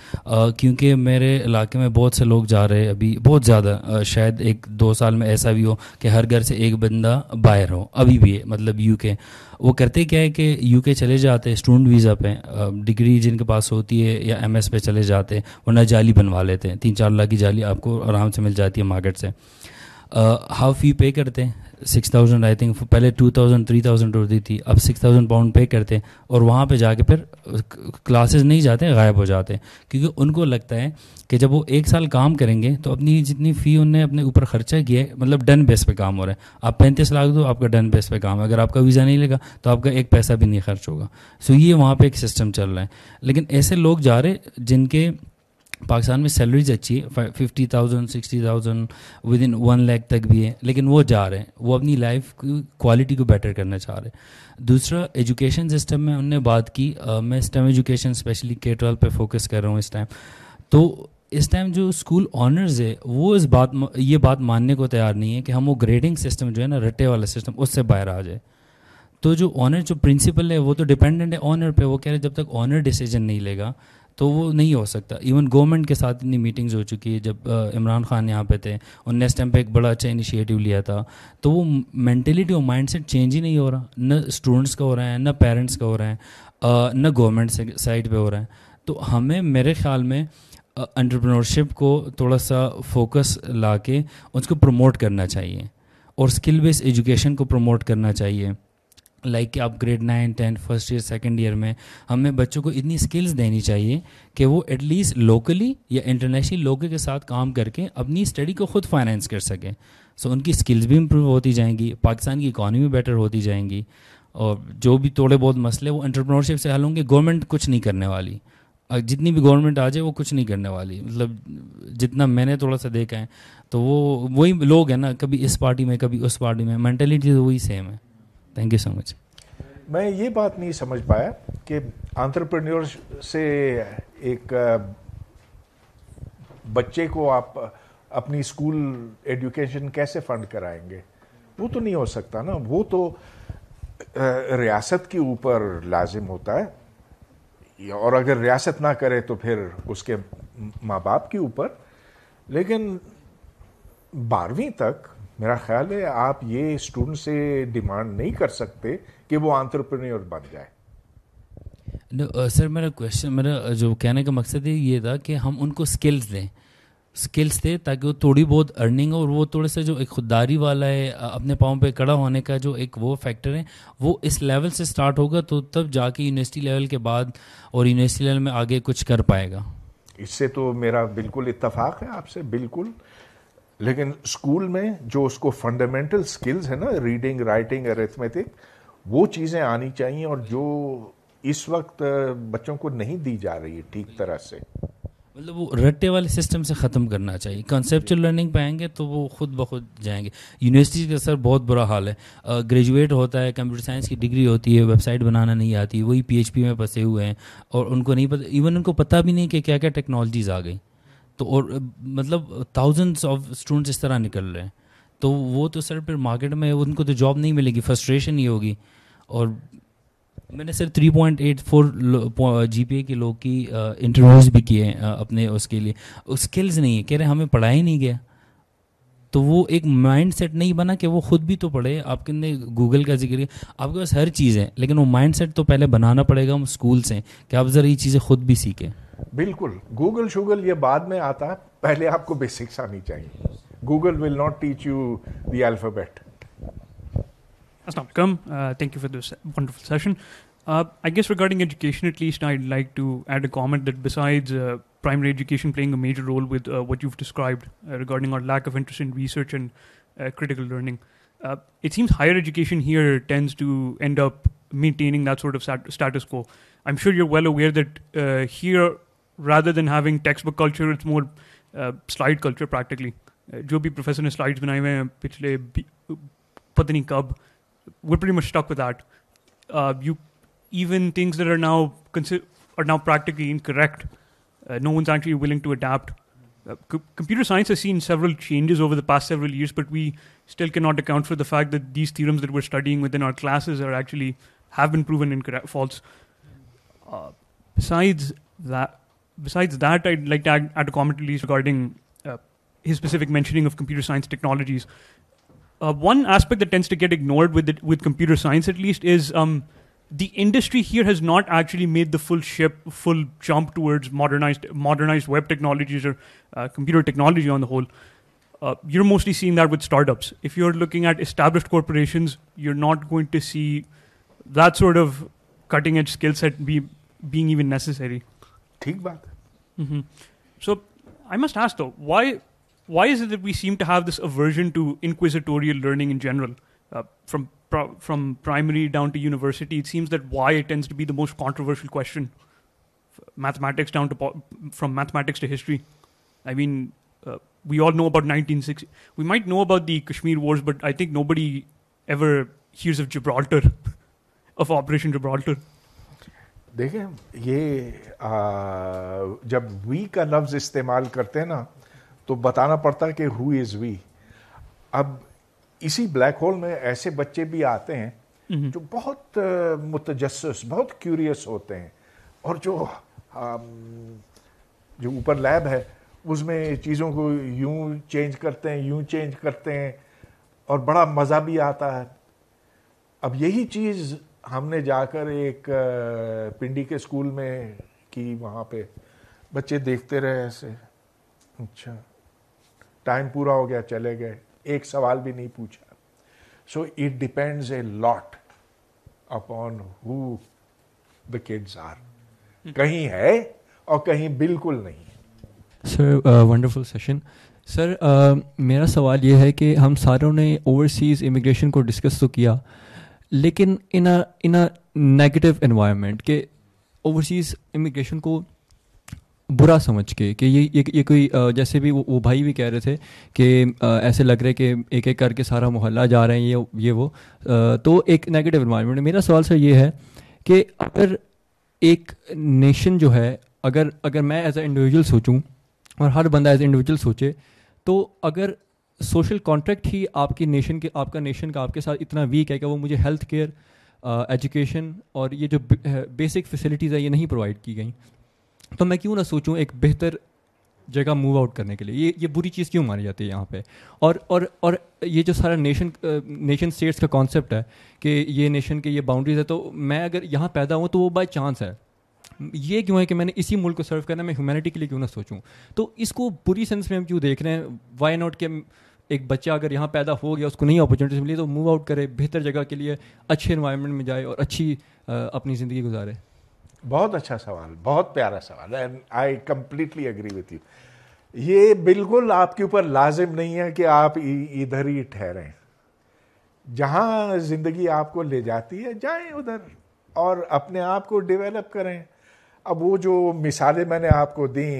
[SPEAKER 10] क्योंकि मेरे इलाके में बहुत से लोग जा रहे हैं अभी बहुत ज़्यादा शायद एक दो साल में ऐसा भी हो कि हर घर से एक बंदा बाहर हो अभी भी मतलब यूके वो करते क्या है कि यूके चले जाते हैं स्टूडेंट वीज़ा पे डिग्री जिनके पास होती है या एम पे चले जाते हैं वरना जाली बनवा लेते हैं तीन चार लाख की जाली आपको आराम से मिल जाती है मार्केट से हाफ फी पे करते हैं सिक्स थाउजेंड आई थिंक पहले टू थाउजेंड थ्री थाउजेंड होती थी अब सिक्स थाउजेंड पाउंड पे करते हैं और वहाँ पे जाके फिर क्लासेस नहीं जाते गायब हो जाते हैं क्योंकि उनको लगता है कि जब वो एक साल काम करेंगे तो अपनी जितनी फ़ी उनने अपने ऊपर खर्चा किया है मतलब डन बेस पे काम हो रहा है आप पैंतीस लाख दो आपका डन बेस पे काम है अगर आपका वीज़ा नहीं लगा तो आपका एक पैसा भी नहीं खर्च होगा सो ये वहाँ पर एक सिस्टम चल रहा है लेकिन ऐसे लोग जा रहे जिनके पाकिस्तान में सैलरीज अच्छी है fifty thousand sixty thousand within one lakh तक भी है लेकिन वो जा रहे हैं वो अपनी लाइफ की क्वालिटी को बेटर करना चाह रहे हैं दूसरा एजुकेशन सिस्टम में उनने बात की आ, मैं स्टेम एजुकेशन स्पेशली के ट्वेल्व पर फोकस कर रहा हूँ इस टाइम तो इस टाइम जो स्कूल ऑनर्स है वो इस बात ये बात मानने को तैयार नहीं है कि हम वो ग्रेडिंग सिस्टम जो है ना रट्टे वाला सिस्टम उससे बाहर आ जाए तो जो ऑनर जो प्रिंसिपल है वो तो डिपेंडेंट है ऑनर पे वो कह रहे जब तक ऑनर डिसीजन नहीं लेगा तो वो नहीं हो सकता इवन गवर्नमेंट के साथ इतनी मीटिंग्स हो चुकी है जब इमरान खान यहाँ पे थे उनने इस टाइम पर एक बड़ा अच्छा इनिशिएटिव लिया था तो वो मैंटेलिटी और माइंड सेट चेंज ही नहीं हो रहा न स्टूडेंट्स का हो रहा है न पेरेंट्स का हो रहा है न गवर्नमेंट साइड पर हो रहा है तो हमें मेरे ख्याल में अंटरप्रेन्योरशिप को थोड़ा सा फोकस ला के उसको प्रमोट करना चाहिए और स्किल बेस्ड एजुकेशन को प्रमोट करना चाहिए लाइक like आप grade nine tenth first year second year में हमें बच्चों को इतनी स्किल्स देनी चाहिए कि वो एटलीस्ट लोकली या इंटरनेशनल लोगों के साथ काम करके अपनी स्टडी को खुद फाइनेंस कर सकें सो so, उनकी स्किल्स भी इम्प्रूव होती जाएंगी पाकिस्तान की इकानमी बेटर होती जाएंगी और जो भी थोड़े बहुत मसले वो एंटरप्रेन्योरशिप से हल होंगे गवर्नमेंट कुछ नहीं करने वाली जितनी भी गवर्नमेंट आ जाए वो कुछ नहीं करने वाली मतलब जितना मैंने थोड़ा सा देखा है तो वो वही लोग हैं ना कभी इस पार्टी में कभी उस पार्टी में मैंटेलिटी तो वही सेम है थैंक यू सो मच
[SPEAKER 1] मैं ये बात नहीं समझ पाया कि आंट्रप्रन्योर से एक बच्चे को आप अपनी स्कूल एजुकेशन कैसे फंड कराएंगे वो तो नहीं हो सकता ना वो तो रियासत के ऊपर लाजिम होता है और अगर रियासत ना करे तो फिर उसके माँ बाप के ऊपर लेकिन बारहवीं तक मेरा ख्याल है आप ये स्टूडेंट से डिमांड नहीं कर सकते कि वो आंट्रप्रन्योर बन जाए
[SPEAKER 10] सर uh, मेरा क्वेश्चन मेरा uh, जो कहने का मकसद है ये था कि हम उनको स्किल्स दें स्किल्स दें ताकि वो थोड़ी बहुत अर्निंग और वो थोड़ा सा जो एक खुददारी वाला है अपने पाँव पे कड़ा होने का जो एक वो फैक्टर है वो इस लेवल से स्टार्ट होगा तो तब जाके यूनिवर्सिटी लेवल के बाद और यूनिवर्सिटी लेवल में आगे कुछ कर पाएगा
[SPEAKER 1] इससे तो मेरा बिल्कुल इतफाक़ है आपसे बिल्कुल लेकिन स्कूल में जो उसको फंडामेंटल स्किल्स है ना रीडिंग राइटिंग अरेथमेटिक वो चीज़ें आनी चाहिए और जो इस वक्त बच्चों को नहीं दी जा रही है ठीक तरह से मतलब
[SPEAKER 10] वो रट्टे वाले सिस्टम से ख़त्म करना चाहिए कॉन्सेप्चुअल लर्निंग पे आएंगे तो वो खुद ब खुद जाएंगे यूनिवर्सिटी का सर बहुत बुरा हाल है ग्रेजुएट होता है कंप्यूटर साइंस की डिग्री होती है वेबसाइट बनाना नहीं आती वही पीएचपी में फंसे हुए हैं और उनको नहीं पता इवन उनको पता भी नहीं कि क्या क्या टेक्नोलॉजीज़ आ गई तो और मतलब थाउजेंड्स ऑफ स्टूडेंट्स इस तरह निकल रहे हैं तो वो तो सर फिर मार्केट में उनको तो जॉब नहीं मिलेगी फ्रस्ट्रेशन ही होगी और मैंने sir 3.84 point eight four G P A के लोग की इंटरव्यूज़ भी किए अपने उसके लिए स्किल्स नहीं है कह रहे हमें पढ़ाया ही नहीं गया तो वो एक माइंड सेट नहीं बना कि वो खुद भी तो पढ़े आपके ने गूगल का जिक्र आपके पास हर चीज़ है लेकिन वो माइंड सेट तो पहले बनाना पड़ेगा हम स्कूल से कि आप ज़रा ये चीज़ें खुद भी सीखें
[SPEAKER 1] बिल्कुल गूगल शूगल ये बाद में आता है पहले आपको बेसिक्स आनी चाहिए Google will not teach you the alphabet
[SPEAKER 11] Assalamualaikum. Uh, thank you for this wonderful session. Uh, I guess regarding education, at least, I'd like to add a comment that besides uh, primary education playing a major role with uh, what you've described uh, regarding our lack of interest in research and critical learning, it seems higher education here tends to end up maintaining that sort of status quo. I'm sure you're well aware that here rather than having textbook culture it's more uh, slide culture practically. Uh, जो भी professor ने slides बनाए हुए हैं पिछले पता नहीं कब we pretty much stuck with that You even things that are now consider are now practically incorrect. Uh, no one's actually willing to adapt. Uh, computer science has seen several changes over the past several years, but we still cannot account for the fact that these theorems that we're studying within our classes are actually have been proven incorrect, false. Uh, besides that, besides that, I'd like to add, add a comment at least regarding uh, his specific mentioning of computer science technologies. Uh, one aspect that tends to get ignored with the, with computer science, at least, is um, the industry here has not actually made the full ship, full jump towards modernized modernized web technologies or uh, computer technology on the whole. Uh, you're mostly seeing that with startups. If you're looking at established corporations, you're not going to see that sort of cutting edge skill set be, being even necessary. ठीक बात है so I must ask though why why is it that we seem to have this aversion to inquisitorial learning in general uh, from from primary down to university it seems that why it tends to be the most controversial question mathematics down to from mathematics to history i mean uh, we all know about 1960 we might know about the kashmir wars but i think nobody ever hears of gibraltar of operation gibraltar देखें
[SPEAKER 1] ये आ, जब we का लफ्ज़ इस्तेमाल करते हैं ना तो बताना पड़ता है कि हु इज़ वी अब इसी ब्लैक होल में ऐसे बच्चे भी आते हैं हम्म। जो बहुत मुतजस बहुत क्यूरियस होते हैं और जो आ, जो ऊपर लैब है उसमें चीज़ों को यूं चेंज करते हैं यूं चेंज करते हैं और बड़ा मज़ा भी आता है अब यही चीज़ हमने जाकर एक पिंडी के स्कूल में की वहाँ पे बच्चे देखते रहे ऐसे अच्छा टाइम पूरा हो गया चले गए एक सवाल भी नहीं पूछा so it depends a lot upon who the kids are कहीं है और कहीं बिल्कुल नहीं
[SPEAKER 12] सर वंडरफुल सेशन सर मेरा सवाल ये है कि हम सारों ने ओवरसीज़ इमिग्रेशन को डिस्कस तो किया लेकिन in a in a negative environment के ओवरसीज़ इमिग्रेशन को बुरा समझ के कि ये ये ये कोई जैसे भी वो, वो भाई भी कह रहे थे कि ऐसे लग रहे कि एक एक करके सारा मोहल्ला जा रहे हैं ये ये वो तो एक नेगेटिव इन्वायरमेंट मेरा सवाल सर ये है कि अगर एक नेशन जो है अगर अगर मैं एज ए इंडिविजुअल सोचूं और हर बंदा एज ए इंडिविजुअल सोचे तो अगर सोशल कॉन्ट्रैक्ट ही आपकी नेशन के आपका नेशन का आपके साथ इतना वीक है कि वो मुझे हेल्थ केयर एजुकेशन और ये जो बेसिक फैसिलिटीज़ है ये नहीं प्रोवाइड की गई तो मैं क्यों ना सोचूं एक बेहतर जगह मूव आउट करने के लिए ये ये बुरी चीज़ क्यों मानी जाती है यहाँ पे और और और ये जो सारा नेशन नेशन स्टेट्स का कॉन्सेप्ट है कि ये नेशन के ये बाउंड्रीज है तो मैं अगर यहाँ पैदा हूँ तो वो बाय चांस है ये क्यों है कि मैंने इसी मुल्क को सर्व करना मैं ह्यूमैनिटी के लिए क्यों ना सोचूं तो इसको बुरी सेंस में हम क्यों देख रहे हैं वाई नॉट के एक बच्चा अगर यहाँ पैदा हो गया उसको नहीं अपॉर्चुनिटीज मिली तो मूव आउट करे बेहतर जगह के लिए अच्छे इन्वायरमेंट में जाए और अच्छी आ, अपनी ज़िंदगी गुजारे
[SPEAKER 1] बहुत अच्छा सवाल बहुत प्यारा सवाल and I completely agree with you ये बिल्कुल आपके ऊपर लाजिम नहीं है कि आप इधर ही ठहरें जहाँ ज़िंदगी आपको ले जाती है जाएं उधर और अपने आप को डेवलप करें अब वो जो मिसालें मैंने आपको दी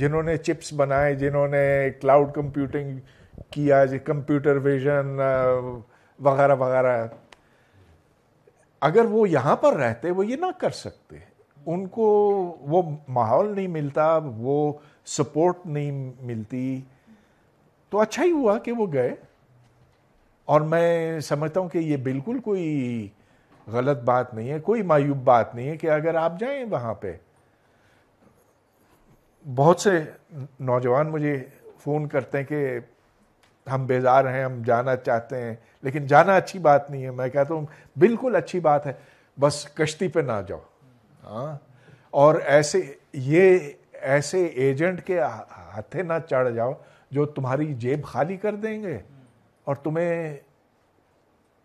[SPEAKER 1] जिन्होंने चिप्स बनाए जिन्होंने क्लाउड कंप्यूटिंग किया जी कंप्यूटर विजन वगैरह वगैरह अगर वो यहाँ पर रहते वो ये ना कर सकते उनको वो माहौल नहीं मिलता वो सपोर्ट नहीं मिलती तो अच्छा ही हुआ कि वो गए और मैं समझता हूँ कि ये बिल्कुल कोई गलत बात नहीं है कोई मायूब बात नहीं है कि अगर आप जाएं वहाँ पे बहुत से नौजवान मुझे फ़ोन करते हैं कि हम बेजार हैं हम जाना चाहते हैं लेकिन जाना अच्छी बात नहीं है मैं कहता हूँ बिल्कुल अच्छी बात है बस कश्ती पे ना जाओ हाँ और ऐसे ये ऐसे एजेंट के हाथे ना चढ़ जाओ जो तुम्हारी जेब खाली कर देंगे और तुम्हें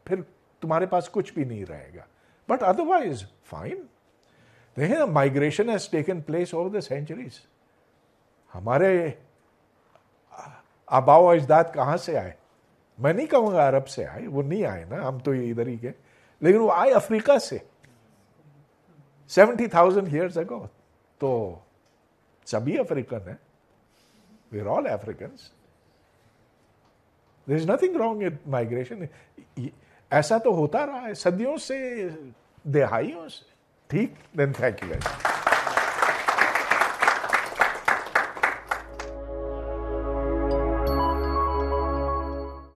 [SPEAKER 1] फिर तुम्हारे पास कुछ भी नहीं रहेगा बट अदरवाइज फाइन देखें migration has taken place over the centuries हमारे आबाओ अजदाद कहाँ से आए मैं नहीं कहूँगा अरब से आए वो नहीं आए ना हम तो ये इधर ही गए लेकिन वो आए अफ्रीका से सेवेंटी थाउजेंड ईयर्स अगो तो सभी अफ्रीकन है are all African there is nothing wrong with migration ऐसा तो होता रहा है सदियों से दिहाइयों से ठीक देन थैंक यू